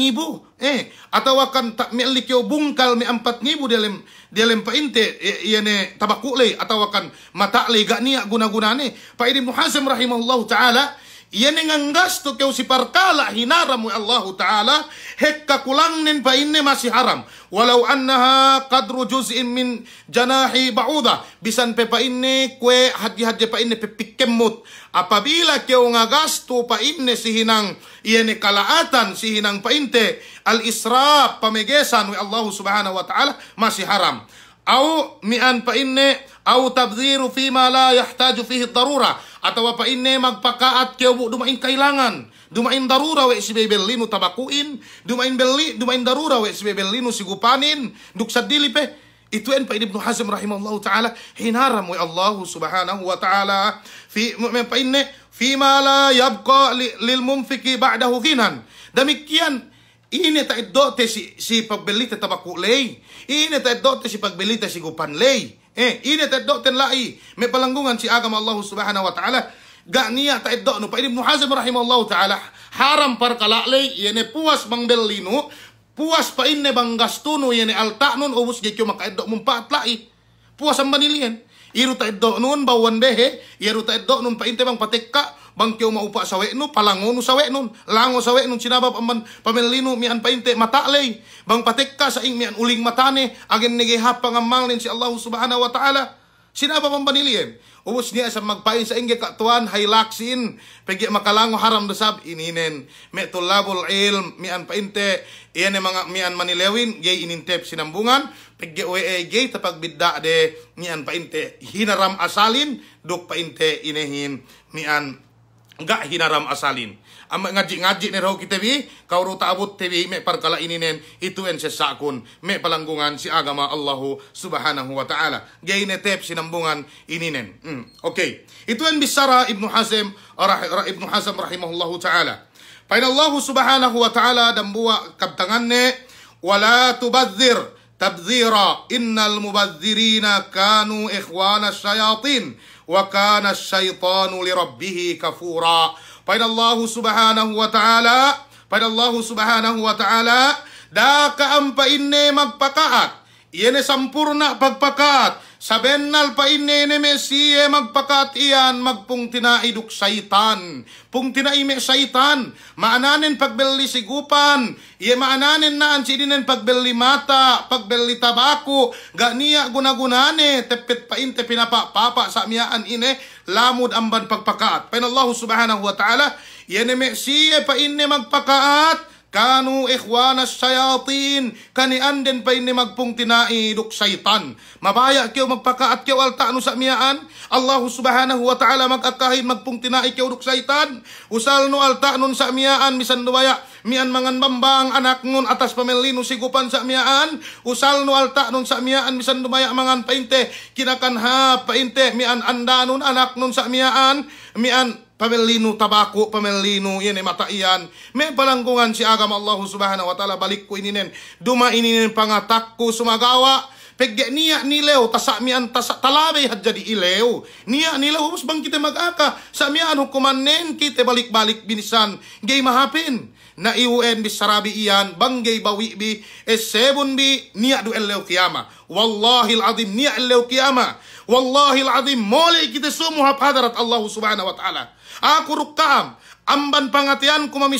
Eh. Atau akan tak melikio likyo bungkal me empat ibu dalam dalam painte. Iene tabakule. Atau akan mata gak niak guna-guna ni. Pak Ibn Hazm rahimahullah ta'ala. Iyani nga gasto keu si parkala hinaramu ya Allah Ta'ala hekka kulangnin pa inne masih haram. Walau annaha kadru juz'in min janahi ba'udha. Bisan pe pa inne kue hadji-hadji pa inne pipikemut. Apabila keu nga gasto pa inne si hinang iyani kalaatan si hinang pa inte al-israf pamegesan wi Allahu Subhanahu wa Ta'ala masih haram. Au mian pa inne au tabdhiru fima la yahtaju fihi darura atau apa ini magpakaat keu bu dumain kailangan dumain darura we si bebeli nu tabakuin dumain beli dumain darura we si nu sigupanin duk sadili pe itu en Pak Ibnu Hazm rahimallahu taala hinaram we Allah subhanahu wa taala fi pa ini fima la yabqa lil mumfiki ba'dahu ghinan demikian ini tak dote si si pagbeli tabaku lei ini tak dote si pagbeli sigupan lei Eh, ini tak dok ten lai. Me pelanggungan si agama Allah Subhanahu wa taala. Gak niat tak dok nu. Pak Ibnu Hazm rahimallahu taala haram perkala lai yene puas mangbeli nu. Puas pa inne bang gastuno yene altak nun ubus oh, ge cuma ka dok mumpat lai. Puas ambanilian. Iru tak dok nun bawan behe, iru tak dok nun pa inte bang patekka. bangkyo maupa sa we no palangon sa we nun lango sa we nun sinabab ang pamilino mian painte matalay bang patekka ka sa ing mian uling matane agin nigihap pangamal ni si Allah subhanahu wa ta'ala sinabab ang banilien ubos niya sa magpain sa ingge katuan haylaksin pigi makalango haram dasab ininen me tulabul ilm mian painte iyan mga mian manilewin gay inintep sinambungan pigi uwe gay tapag bidda de mian painte hinaram asalin duk painte inehin mian Enggak hinaram asalin. Amat ngaji-ngaji ni rahu kita bi, kau ruta abut tebi mek perkala ini nen itu en sesakun mek pelanggungan si agama Allahu Subhanahu wa taala. Gai ne tep sinambungan ini nen. Hmm. Okey. Itu en bisara Ibnu Hazm rah, Ibnu Hazm rahimahullahu taala. Pada Allahu Subhanahu wa taala dan buat kabtanganne wala tubadzir tabdzira innal mubadzirina kanu ikhwana syayatin وكان الشيطان لربه كفورا فإن الله سبحانه وتعالى فإن الله سبحانه وتعالى داك أم فإني مقبقات ينسمبرنا مقبقات Sabennal pa ineneme siye magpakat iyan magpung tinaiduk saitan. Pung tinaime saitan. Maananin pagbeli sigupan. Iye maananin naan sininen pagbeli mata. Pagbeli tabako. Ganiya gunagunane. Tepit pa inte pinapapapa sa miyaan ine. Lamod amban pagpakat. Penallahu subhanahu wa ta'ala. Yeneme siye pa inne magpakaat Kanu ikhwanas sayatin, kani anden pa'y ni magpung duk syaitan Mabaya kyo magpakaat kyo alta no sa miyaan, Allah subhanahu wa ta'ala magakahin magpung tinai kyo dok saytan, usal no alta nun sa miyaan, misan duwaya, mian mangan bambang anak nun atas pamilino sigupan sa miyaan, usal no alta nun sa miyaan, misan dumaya mangan painte, kinakan ha painte, mian anda nun anak nun sa miyaan, mian Pamelino tabako, pamelino, yan ay eh, mataiyan. May balanggungan si agam Allah subhanahu wa ta'ala, balik ko ininen, dumaininen pangatak ko sumagawa, Pegge niya nilew, tasak mi an tasak talabay jadi ileo Niya nilew, ubos bang kita magaka aka Sa mi hukuman nen kita balik-balik binisan, gay mahapin. Na iuen sarabi iyan, gay bawi bi, e s7 bi, niya du elew kiyama. Wallahi al-azim, niya elew kiyama. Wallahi al-azim, mole kita sumuha padarat Allah subhanahu wa ta'ala. Aku rukam amban pangatian kuma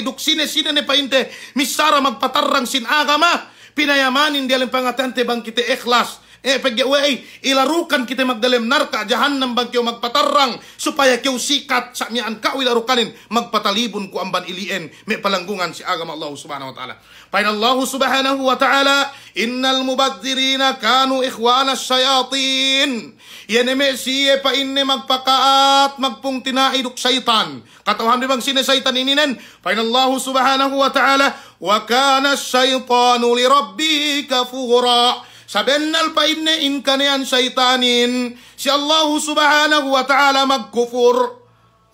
duksine sine ne painte, misara magpatarrang sin agama. Pinayamanin dia ang pangatante bang kita ikhlas Eh, pagyaway, ilarukan kita magdalem narka, jahannam bagyo magpatarang, supaya kyo sikat sa miyan ka, ilarukanin, magpatalibon ko amban ilien, may palanggungan si agama Allah subhanahu wa ta'ala. Pain Allah subhanahu wa ta'ala, innal mubadzirina kanu ikhwana syayatin. Yan eme siye pa inne magpakaat, magpung tinaiduk syaitan. Katawahan bang sinesaitan ininen? Pain Allah subhanahu wa ta'ala, wa kana syaitanu li rabbi kafura. Sabennal pa inne in kanayan shaitanin, si Allah subhanahu wa ta'ala magkufur.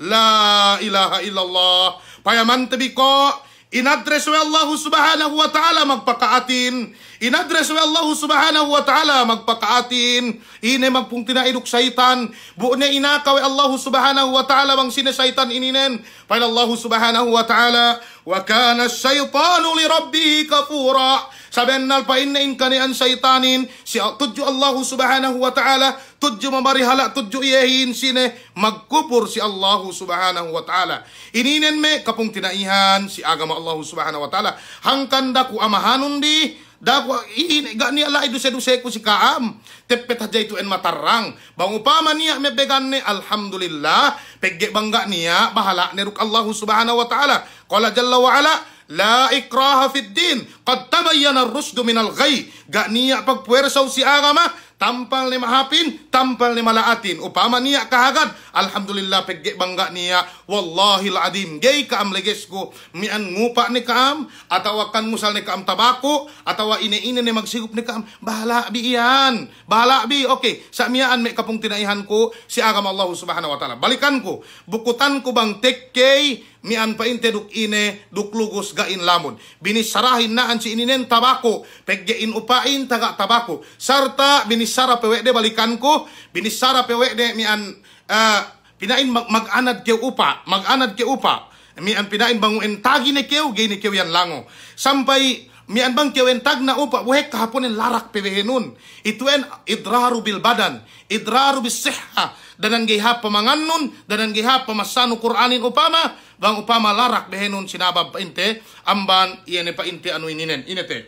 La ilaha illallah. Payaman tabi ko, inadres wa Allah subhanahu wa ta'ala magpakaatin. Inadres wa Allah subhanahu wa ta'ala magpakaatin. Ine magpung tinaiduk syaitan. Buone inakaw Allah subhanahu wa ta'ala mang sine syaitan ininen. Pail Allah subhanahu wa ta'ala. Wa kana syaitanu li rabbihi kafura. Sampai nal pa inna in kani an syaitanin si tuju Allah subhanahu wa ta'ala tuju membari halak tuju iyahin sine magkupur si Allah subhanahu wa ta'ala. Ininen me kapung tinaihan si agama Allah subhanahu wa ta'ala. Hangkan daku amahanun di daku ini gak ni Allah itu seduse ku si kaam. Tepet aja itu en matarang. Bang upama niya me ni alhamdulillah. Pegge bangga niya bahala neruk Allah subhanahu wa ta'ala. Qala jalla wa ala La ikraha fid din. Qad tabayyana ar-rusdu minal ghay. Gak niya pagpuwersa si agama, tampal ni mahapin, tampal ni malaatin. Upama niya kahagad. Alhamdulillah pegge bangga niya. Wallahi adim. Gay kaam leges ko. Mian ngupa ni kaam. Atawa kan musal ni kaam tabako. Atawa ini ine ni magsigup ni kaam. Bahala bi iyan. Bahala bi. Okay. Sa miyaan may kapung tinaihan ko si agama Allah subhanahu wa ta'ala. Balikan ko. Bukutan ko bang tekkei mian painte duk ine duk lugos gain lamon. Binisarahin naan si ininen tabako, pegyain upain taga tabako. Sarta binisara pewede balikan ko, binisara pewede mian uh, pinain mag- mag ke upa, maganad ke upa. Mian pinain banguin tagi ni keu, gay ni keu yan lango. Sampai mian bang kewentag na upa weh kahaponin larak pewehenun ituen idraru bil badan idraru bis sihha danan gihap pamangan nun danan gihap pamasano Quranin upama bang upama larak behenun sinabab pa inte amban iene pa inte anu ininen inete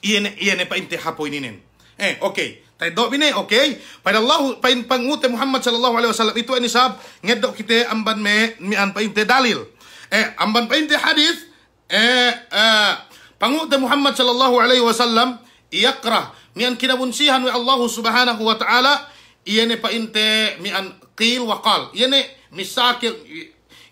iene iene pa inte hapo ininen eh okay tay do bine okay Pa Allah in pangute Muhammad sallallahu alaihi wasallam itu ini sab ngedok kita amban me mian pa inte dalil eh amban pa inte hadis eh eh pangute Muhammad sallallahu alaihi wasallam iyakrah mian kinabunsihan wa Allah subhanahu wa ta'ala iene pa inte mian qil wa qal iene misakil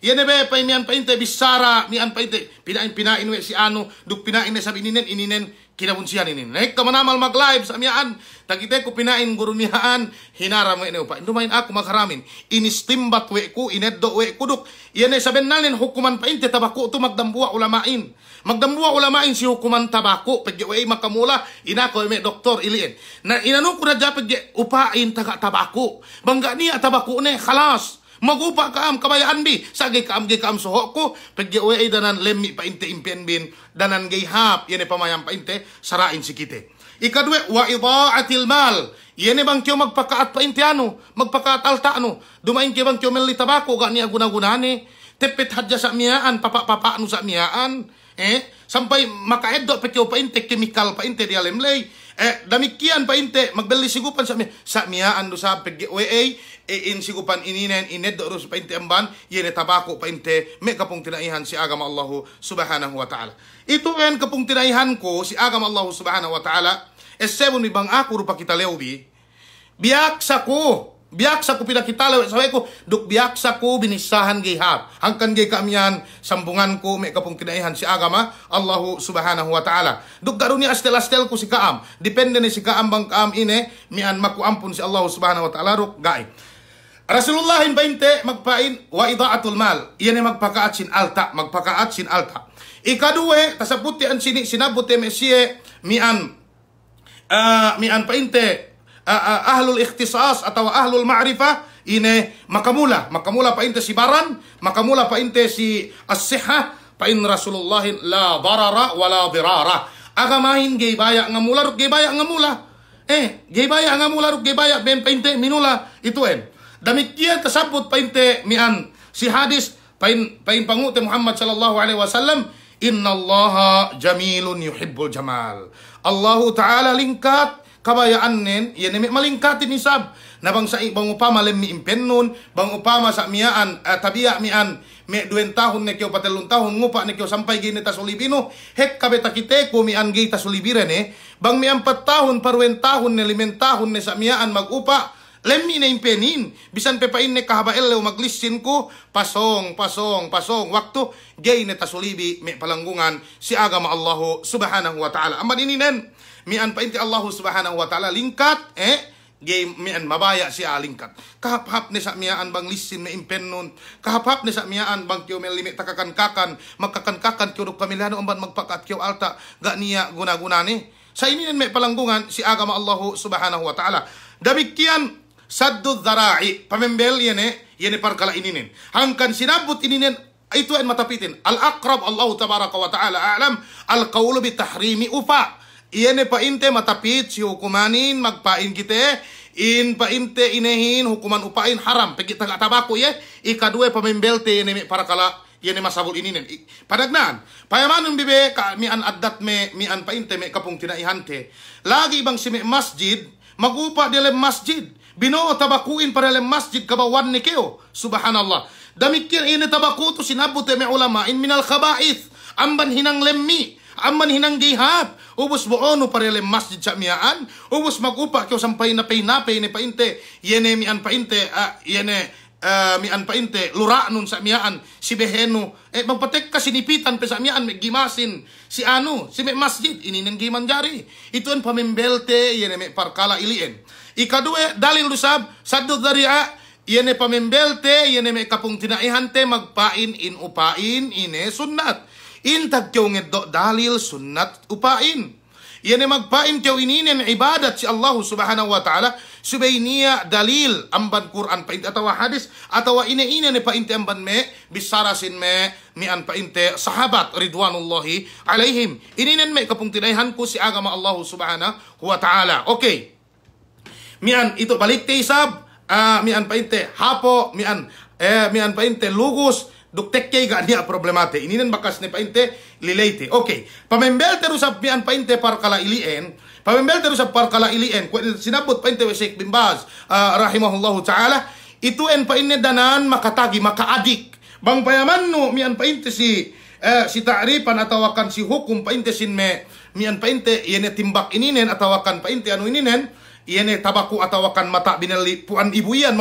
Yenebe pa imian pa inte bisara mian an pa inte pinain pinain we si ano duk pinain na sabi ninen ininen kinabunsian inin. Nek kamanamal mag live sa miaan tagite ko pinain gurunihaan hinaram we pa. Dumain ako magharamin inistimbat we ku, ineddo we kuduk. Yene saben nanin hukuman pa inte tabako to magdambua ulamain. Magdambua ulamain si hukuman tabako pagyo we makamula inako me doktor ilien. Na inanong ko na japag upain taga tabako. Bangga niya tabako ne kalas. Magupa kaam kabayaan bi, Sagi kaam gi kaam sohokku. Pagi wei danan lemi painte impian bin. Danan gay hap. Yene pamayam painte sarain si Ika Ikadwe wa idaatil mal. Yene bang kyo magpakaat painte ano. Magpakaat alta ano. Dumain kyo bang kyo meli tabako. Gani aguna-gunane. Tepet hadja sa miyaan. papak anu sa miyaan. Eh, sampai makaedok pakeo painte chemical painte di alemlay. Eh, damikian pa inte, magbeli sigupan sa mi. Sa miya, ando sa PGWA, e in sigupan ininen, ined doros pa inte amban, yene tabako pa inte, me kapong tinaihan si agama Allah subhanahu wa ta'ala. Ito ren kan kapong tinaihan ko si agama Allah subhanahu wa ta'ala, esebon eh, mi ibang aku rupa kita lewbi, biyak sa ko, biaksa ku pida kita lewat ku duk biaksa ku binisahan gihab hangkan ge kamian sambungan mek kapung kinaihan si agama Allahu subhanahu wa taala duk garunia astel-astel ku si kaam depende ni si kaam bang kaam ini. mian maku ampun si Allahu subhanahu wa taala ruk gai Rasulullah in bainte magpain wa idaatul mal. Iyan ay magpakaat sin alta, magpakaat sin alta. Ikaduwe, tasaputi an sini sinabuti mesie, mian uh, mian painte Eh, eh, ahlul ikhtisas atau ahlul ma'rifah ini makamula makamula pa inte si baran makamula pa inte si as pa in rasulullah la darara wa la dirara agamahin gay baya nga mula rug gay baya nga mula eh gay baya nga mula rug gay baya ben pa inte minula ituen damikia tasabut pa inte mian si hadis pa in pa in pangute Muhammad sallallahu alaihi wasallam innallaha jamilun yuhibbul jamal Allah taala lingkat kabayaan nen yan mi malingkatin ni sab nabang sa ibang upama lem mi impennon bang upama sa miaan uh, eh, tabiya mian me duen tahon ne kyo patelun tahon ngupa ne kyo sampay gini ta sulibino hek kabeta kite ko mi an gita sulibire ne bang mi ampat tahon parwen tahon ne limen tahon ne sa miaan magupa Lemmi na impenin. Bisan pepain ne kahabael elle maglisin ko. Pasong, pasong, pasong. Waktu gay ne tasulibi me palanggungan si agama Allahu subhanahu wa ta'ala. ini nen mi an inti Allah subhanahu wa ta'ala lingkat eh game mi an mabaya a lingkat hap ni sa miaan bang lisin na impen nun kahap-hap ni sa miaan bang kiyo may limit takakankakan magkakankakan kiyo ruk kamilano umban magpakat kiyo alta ga niya guna-guna ni sa ininan may palanggungan si agama Allah subhanahu wa ta'ala damikian saddu dhara'i pamembel yan eh yan eh parkala ininin hangkan sinabot ininin ito ay matapitin al-akrab Allah tabaraka wa ta'ala a'lam al kawlu bi tahrimi ufa' Iyane painte matapit si hukumanin magpain kite in painte inehin hukuman upain haram pegi tagak tabako ye ikadue pamimbelte ini para kala yene masabul ininen padagnan payamanun bibe ka mian adat me mian painte me kapung tinaihante lagi bang si masjid magupa dele masjid Bino tabakuin para le masjid kabawan ni keo. Subhanallah. Damikir ini tabaku to sinabot me ulama in minal khaba'ith. Amban hinang lemmi. Aman hinanggay hap. Ubus buo no parele masjid sa miyaan. Ubus magupa kyo sampay na pinapay ni painte. Yene mian painte. Uh, yene uh, ah, an painte. Lura nun sa miyaan. Si beheno. Eh magpatek ka sinipitan pa sa miyaan. May gimasin. Si ano? Si may masjid. Ininanggi man jari. Ito ang pamimbelte. Yene may parkala ilien. Ikadue. Dalil lusab. Saddo daria. Yene pamimbelte, yene may kapong tinaihante, magpain in upain, ine sunnat. Intag kyaw ngeddo dalil sunnat upain. Yan ay magpain kyo ininin ibadat si Allah subhanahu wa ta'ala subay niya ya dalil amban Quran paint atawa hadis atawa inaina ni painte amban me bisarasin me mi an painte sahabat ridwanullahi alaihim ininen me kapung tinayhan ko si agama Allah subhanahu wa ta'ala okay mian ito balik te isab uh, mian painte hapo mian eh, mian painte lugos duktek kay ga niya problemate. Ininen bakas ni painte Oke. Pamembel terus sabian painte par kala ilien. Pamembel terus sab par kala ilien. sinaput painte Sheikh bin eh, rahimahullahu taala. Itu en painte danan makatagi adik Bang payaman mian painte si eh, si ta'rifan atau akan si hukum painte sin me mian painte yene timbak ininen atau akan painte anu ininen yene tabaku atau akan mata binali puan ibu ian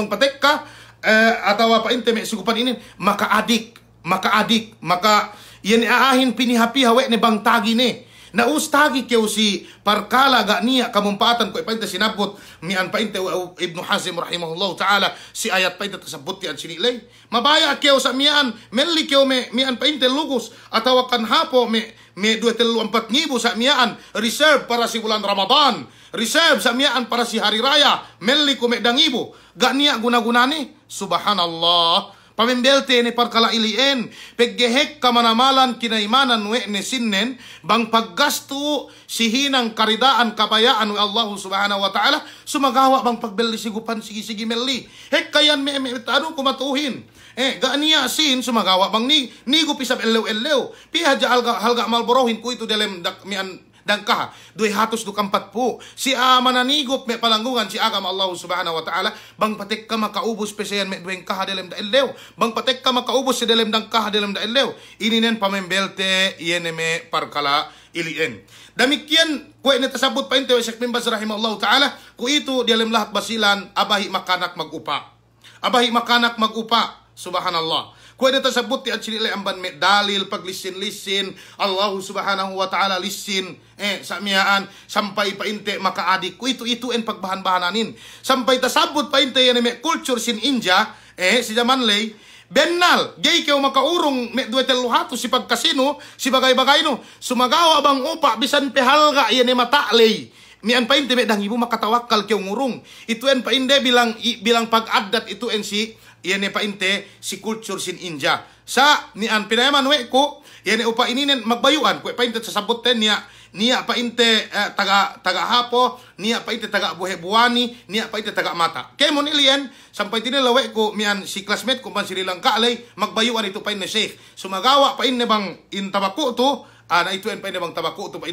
uh, atawa pa inte may sugupan ini maka adik maka adik maka yan aahin pinihapi hawe ni bangtagi ni na ustagi kyo si parkala ga niya kamumpatan ko ipainta sinabot mi an painte ibnu Hazim rahimahullah taala si ayat painta tersebut ti an sinilay mabaya kyo sa mian melli keu me mi an painta lugus atawa kan hapo me me dua telu empat ngibu sa mian reserve para si bulan Ramadan reserve sa mian para si hari raya melli ko me dangibu ga niya guna-gunani subhanallah Pamimbelte ni parkalailien, peggehek kamanamalan kinaimanan we ni sinnen, bang paggasto sihinang karidaan kabayaan we Allah subhanahu wa ta'ala, sumagawa bang pagbeli sigupan sigi sige meli. Hek kayan me, me ano kumatuhin. Eh, gaaniya sin sumagawa bang ni, ni gupis ab elew elew. Piha halga, halga malborohin ku itu dalam dak, mian, dangka duay hatos du kampatpo si uh, mananigop me palanggungan si agam Allah subhanahu wa taala bang patek ka makaubos pesayan me dueng kah dalam da elew bang patek ka makaubos si dalam dang dalam delem da elew nen pamembelte me parkala ilien damikian kue ini tersebut pa inte Sheikh Bin rahim rahimahullah taala ku itu di dalam lahat basilan abahi makanak magupa abahi makanak magupa subhanallah Kwede ta sabot ti at sinila amban met dalil paglisin-lisin. Allah subhanahu wa ta'ala lisin. Eh, sa miyaan, sampay painte makaadik ko. Ito, ito, en pagbahan-bahananin. Sampay ta sabot painte yan may culture sin India. Eh, si Jamanley, Bennal, gay kayo makaurong met duwetel luhato si pagkasino, si bagay-bagay no. Sumagawa bang upa, bisan pehalga, yan ay matalay. Mian painte met dang ibu makatawakal kayo ngurong. Ito en painte bilang, bilang pag-adat ito en si yan painte si culture sin India. Sa ni an pinayaman we ko yan upa ininen magbayuan ko painte sa sabot niya niya painte uh, taga taga hapo niya painte taga buhe buwani niya painte taga mata. Kay mo nilian sampay tinalawe ko mian si classmate ko man Sri Lanka alay magbayuan ito pain na sheikh. Sumagawa pain na bang intabako to ana itu pa ini bang tabaku tu pa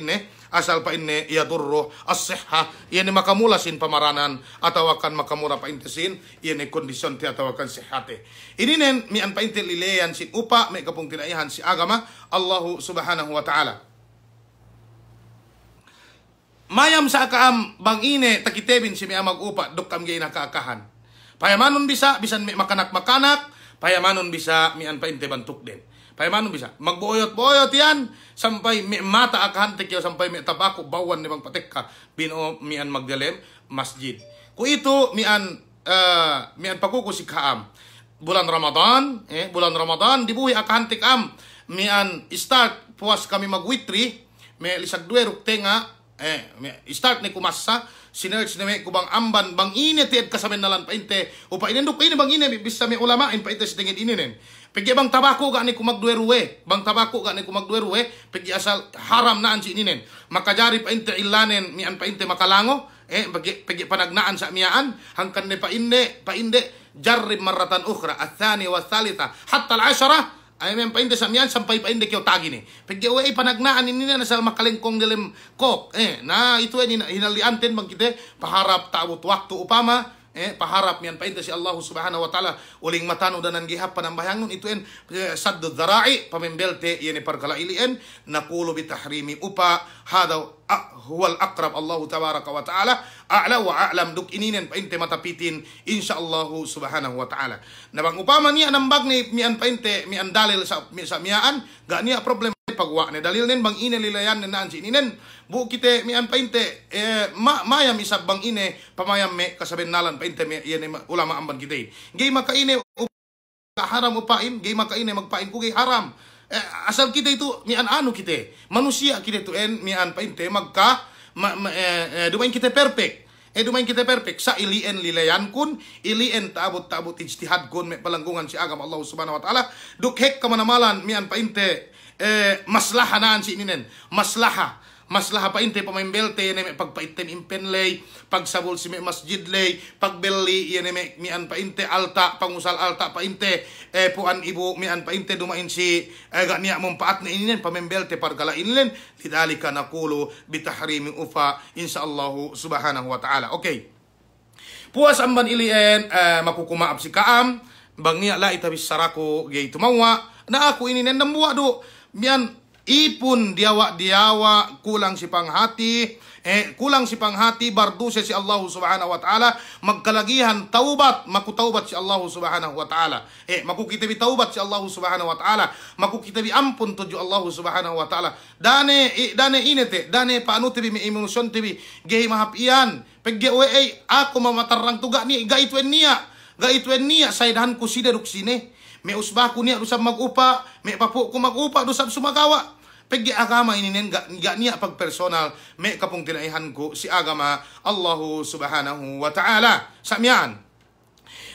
asal pa ia ya durruh as-sihha ini makamula sin pamaranan atau akan makamura pa inte sin ini kondisyon ti atau akan sehate ini nen mi an pa inte lilean sin upa me kapung tinaihan si agama Allahu subhanahu wa ta'ala mayam sa kaam bang ine takitebin si mi amag upa dok kam gay nakaakahan payamanon bisa bisan mi makanak makanak payamanon bisa mi an pa inte bantuk den Paimano bisa, magboyot buoyot yan. Sampay mi mata akahantik yaw, sampai mi tabako, bawan ni bang patik ka. Bino mian magdalem, masjid. Ku ito mian, uh, mian pagkukusik haam. Bulan Ramadan, eh, bulan Ramadan, dibuhi akahantik am. Mian start puas kami magwitri, me lisag duwe tenga eh, start ni kumassa sinerge ni may kubang amban, bang ini tiad kasamin nalan painte, upa inindok ini bang ini, bisa mi ulama, in painte sitingin ininin. Pergi bang tabako gak ni kumak dua ruwe. Bang tabako gak ni kumak dua ruwe. Pergi asal haram naan si ini nen. Maka jari pa inte ilanen mian pa inte makalango. Eh pergi pergi panagnaan sa miaan. Hangkan ne pa inde pa inde maratan ukhra. Athani wa thalitha. Hatta al-asharah. Eh, ay men painde sa mian sampai painde kyo tagi ni. pegi way panagnaan ini na sa makalengkong dilem kok. Eh na ito ay hinalianten bang kita paharap taabot waktu upama eh paharap mian painta si Allah Subhanahu wa taala uling matano danan gihap panambahangon itu en eh, saddu zara'i pamembel te yene perkala ili en naqulu bi tahrimi upa hada huwal aqrab Allah tabaraka wa taala a'la wa a'lam duk ininen painte matapitin insyaallah subhanahu wa taala nabang upama ni anambag ni mian painte mian dalil sa, sa miaan ga nia problem pagwa ne dalil nen bang ine lilayan ne nansi ninen bu kite mi an painte eh, ma mayam isab bang ine pamayam me kasaben nalan painte me yen iya ulama amban kite ine ka haram upaim maka ine magpain ku gay haram eh, asal kita itu mian anu kita manusia kita itu en mian painte magka ma, ma, eh, eh, dumain kita perfect eh dumain kita perfect sa ilien lilayan kun ilien tabut tabut ijtihad kun me pelanggungan si agama Allah Subhanahu wa taala dukhek malan mian painte Eh, maslaha naan si ininen. Maslaha. Maslaha pa inte pamain neme neme pagpaitem impen lay pagsabol si masjid lay pagbeli yan neme mian pa inte alta pangusal alta pa inte eh, puan ibu mian pa inte dumain si eh, ganiya mong paat na ininen pamembelte pargala ininen lidalika nakulo bitahrimi ufa insyaallah subhanahu wa ta'ala okay puas amban ilien eh, makukumaap si kaam bang niya la itabis sarako gay tumawa na ako ininen nambuwa do mian ipun diawak diawa kulang si panghati eh kulang si panghati barduse si Allah Subhanahu wa taala magkalagihan taubat maku taubat si Allah Subhanahu wa taala eh maku kita bi taubat si Allah Subhanahu wa taala maku kita bi ampun tuju Allah Subhanahu wa taala dane eh, dane te dane panu tibi mi emotion tibi gehi mahap ian pegge we eh, aku mamatarang tugak ni ga itwen nia ga itwen nia saidahan ku sideruk sine Me usbaku niat rusap magupa, me papuk ku magupa semua sumakawa. Pegi agama ini nen gak, gak niat pag personal, me kapung tinaihan ko si agama Allahu subhanahu wa ta'ala. Samian.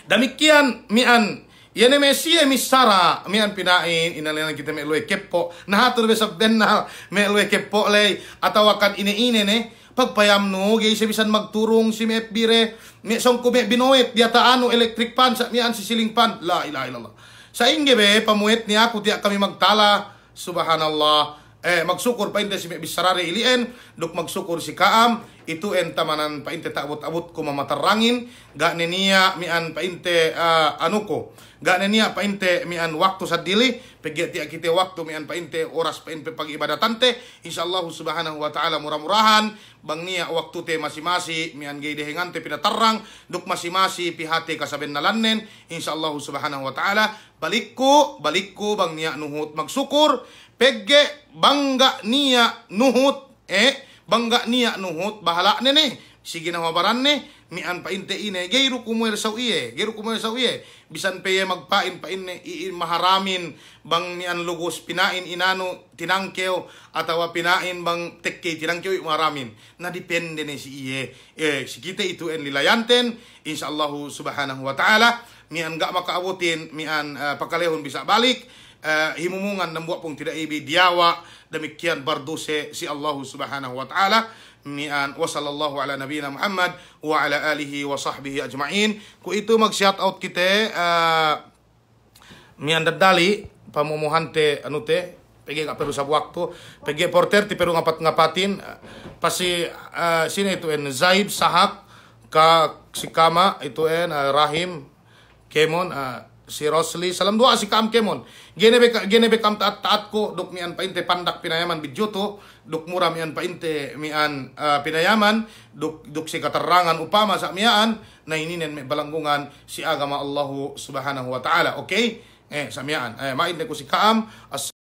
demikian mian Yene ya Mesia ya misara Misara, sara mi ina pinain kita me luwe kepo nahatur be sabden na me luwe kepo lay atawakan ini ini ne pagpayam no gay siya bisan magturong si me bire me song ko dia binoet diata anu electric pan sa mian an sisiling pan la ilah ilallah. Sa inggebe, pamuit niya, kutiya kami magtala. Subhanallah. eh magsukur pa inte si bisarari ilien duk magsukur si kaam itu en tamanan pa inte taabot-abot ko mamatarangin ga niya mian pa inte uh, eh, anuko ga niya pa inte mian waktu sa dili pagiti kita waktu mian pa inte oras pa inte pagibadatante insyaallah subhanahu wa taala murah-murahan bang niya waktu te masi-masi mi mian gede dehengan te pinatarang duk masih-masih pihate kasaben nalannen insyaallah subhanahu wa taala balikku balikku bang niya nuhut magsukur pegge bangga niya nuhut eh bangga niya nuhut bahala nene sige na mabaran ne mian pa inte ine gayro kumuer sa uye gayro kumuer sa uye bisan peye magpain pa inne iin maharamin bang mian lugos pinain inano tinangkeo atawa pinain bang tekke tinangkeo maharamin na depende ne si iye eh sige itu en lilayanten insyaallah subhanahu wa taala mian ga makaabutin mian uh, eh, pakalehon bisa balik uh, himumungan dan buat pun tidak ibi diawa demikian barduse si Allah Subhanahu wa taala mi'an wa sallallahu ala nabiyina Muhammad wa ala alihi wa sahbihi ajmain ku itu mag shout out kita uh, eh, mian dadali pamumuhan te anu te pergi gak perlu sabu waktu pergi porter ti perlu ngapat ngapatin pasti uh, eh, sini itu en Zaib Sahak ka Sikama itu en uh, Rahim Kemon uh, si Rosli salam dua si kam kemon genebe genebe kam taat taat ko duk mian painte pandak pinayaman bidyoto duk mura mian painte mian uh, pinayaman duk duk si katerangan upama sa mian na nen may balanggungan si agama Allahu subhanahu wa ta'ala okay eh sa mian eh mainte ko si kaam as